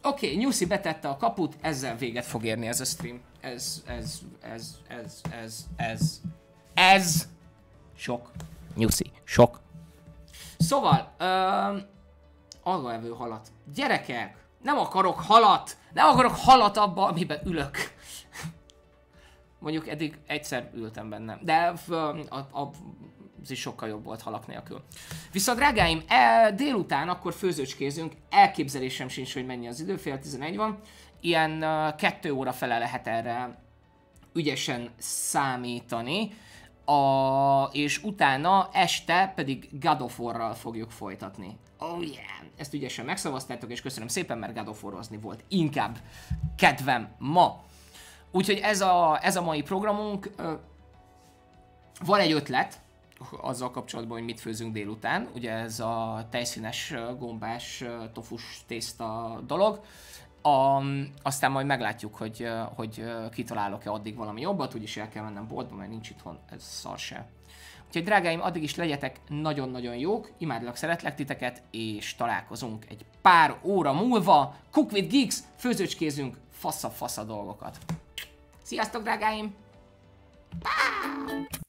Oké, okay, Nyuszi betette a kaput, ezzel véget fog érni ez a stream. Ez, ez, ez, ez, ez, ez, ez. Sok. Nyuszi, sok. Szóval, evő halat. Gyerekek! Nem akarok halat! Nem akarok halat abba, amiben ülök. Mondjuk eddig egyszer ültem benne, de a, a, az is sokkal jobb volt halak nélkül. Viszont drágáim, e, délután akkor főzőcskézünk, elképzelésem sincs, hogy mennyi az idő, fél 11 van. Ilyen e, kettő óra fele lehet erre ügyesen számítani a, és utána este pedig God of War-ral fogjuk folytatni. Oh yeah! Ezt ügyesen megszavaztátok, és köszönöm szépen, mert God of War-ozni volt inkább kedvem ma. Úgyhogy ez a, ez a mai programunk. Van egy ötlet, azzal kapcsolatban, hogy mit főzünk délután. Ugye ez a tejszínes gombás tofus tészta dolog. A, aztán majd meglátjuk, hogy, hogy kitalálok-e addig valami jobbat, úgyis el kell mennem boltba, mert nincs itthon, ez szar se. Úgyhogy drágáim, addig is legyetek nagyon-nagyon jók, imádlak, szeretlek titeket, és találkozunk egy pár óra múlva. Cook with Geeks, főzőcskézünk fassa-fassa dolgokat. Sziasztok, drágáim! Bye!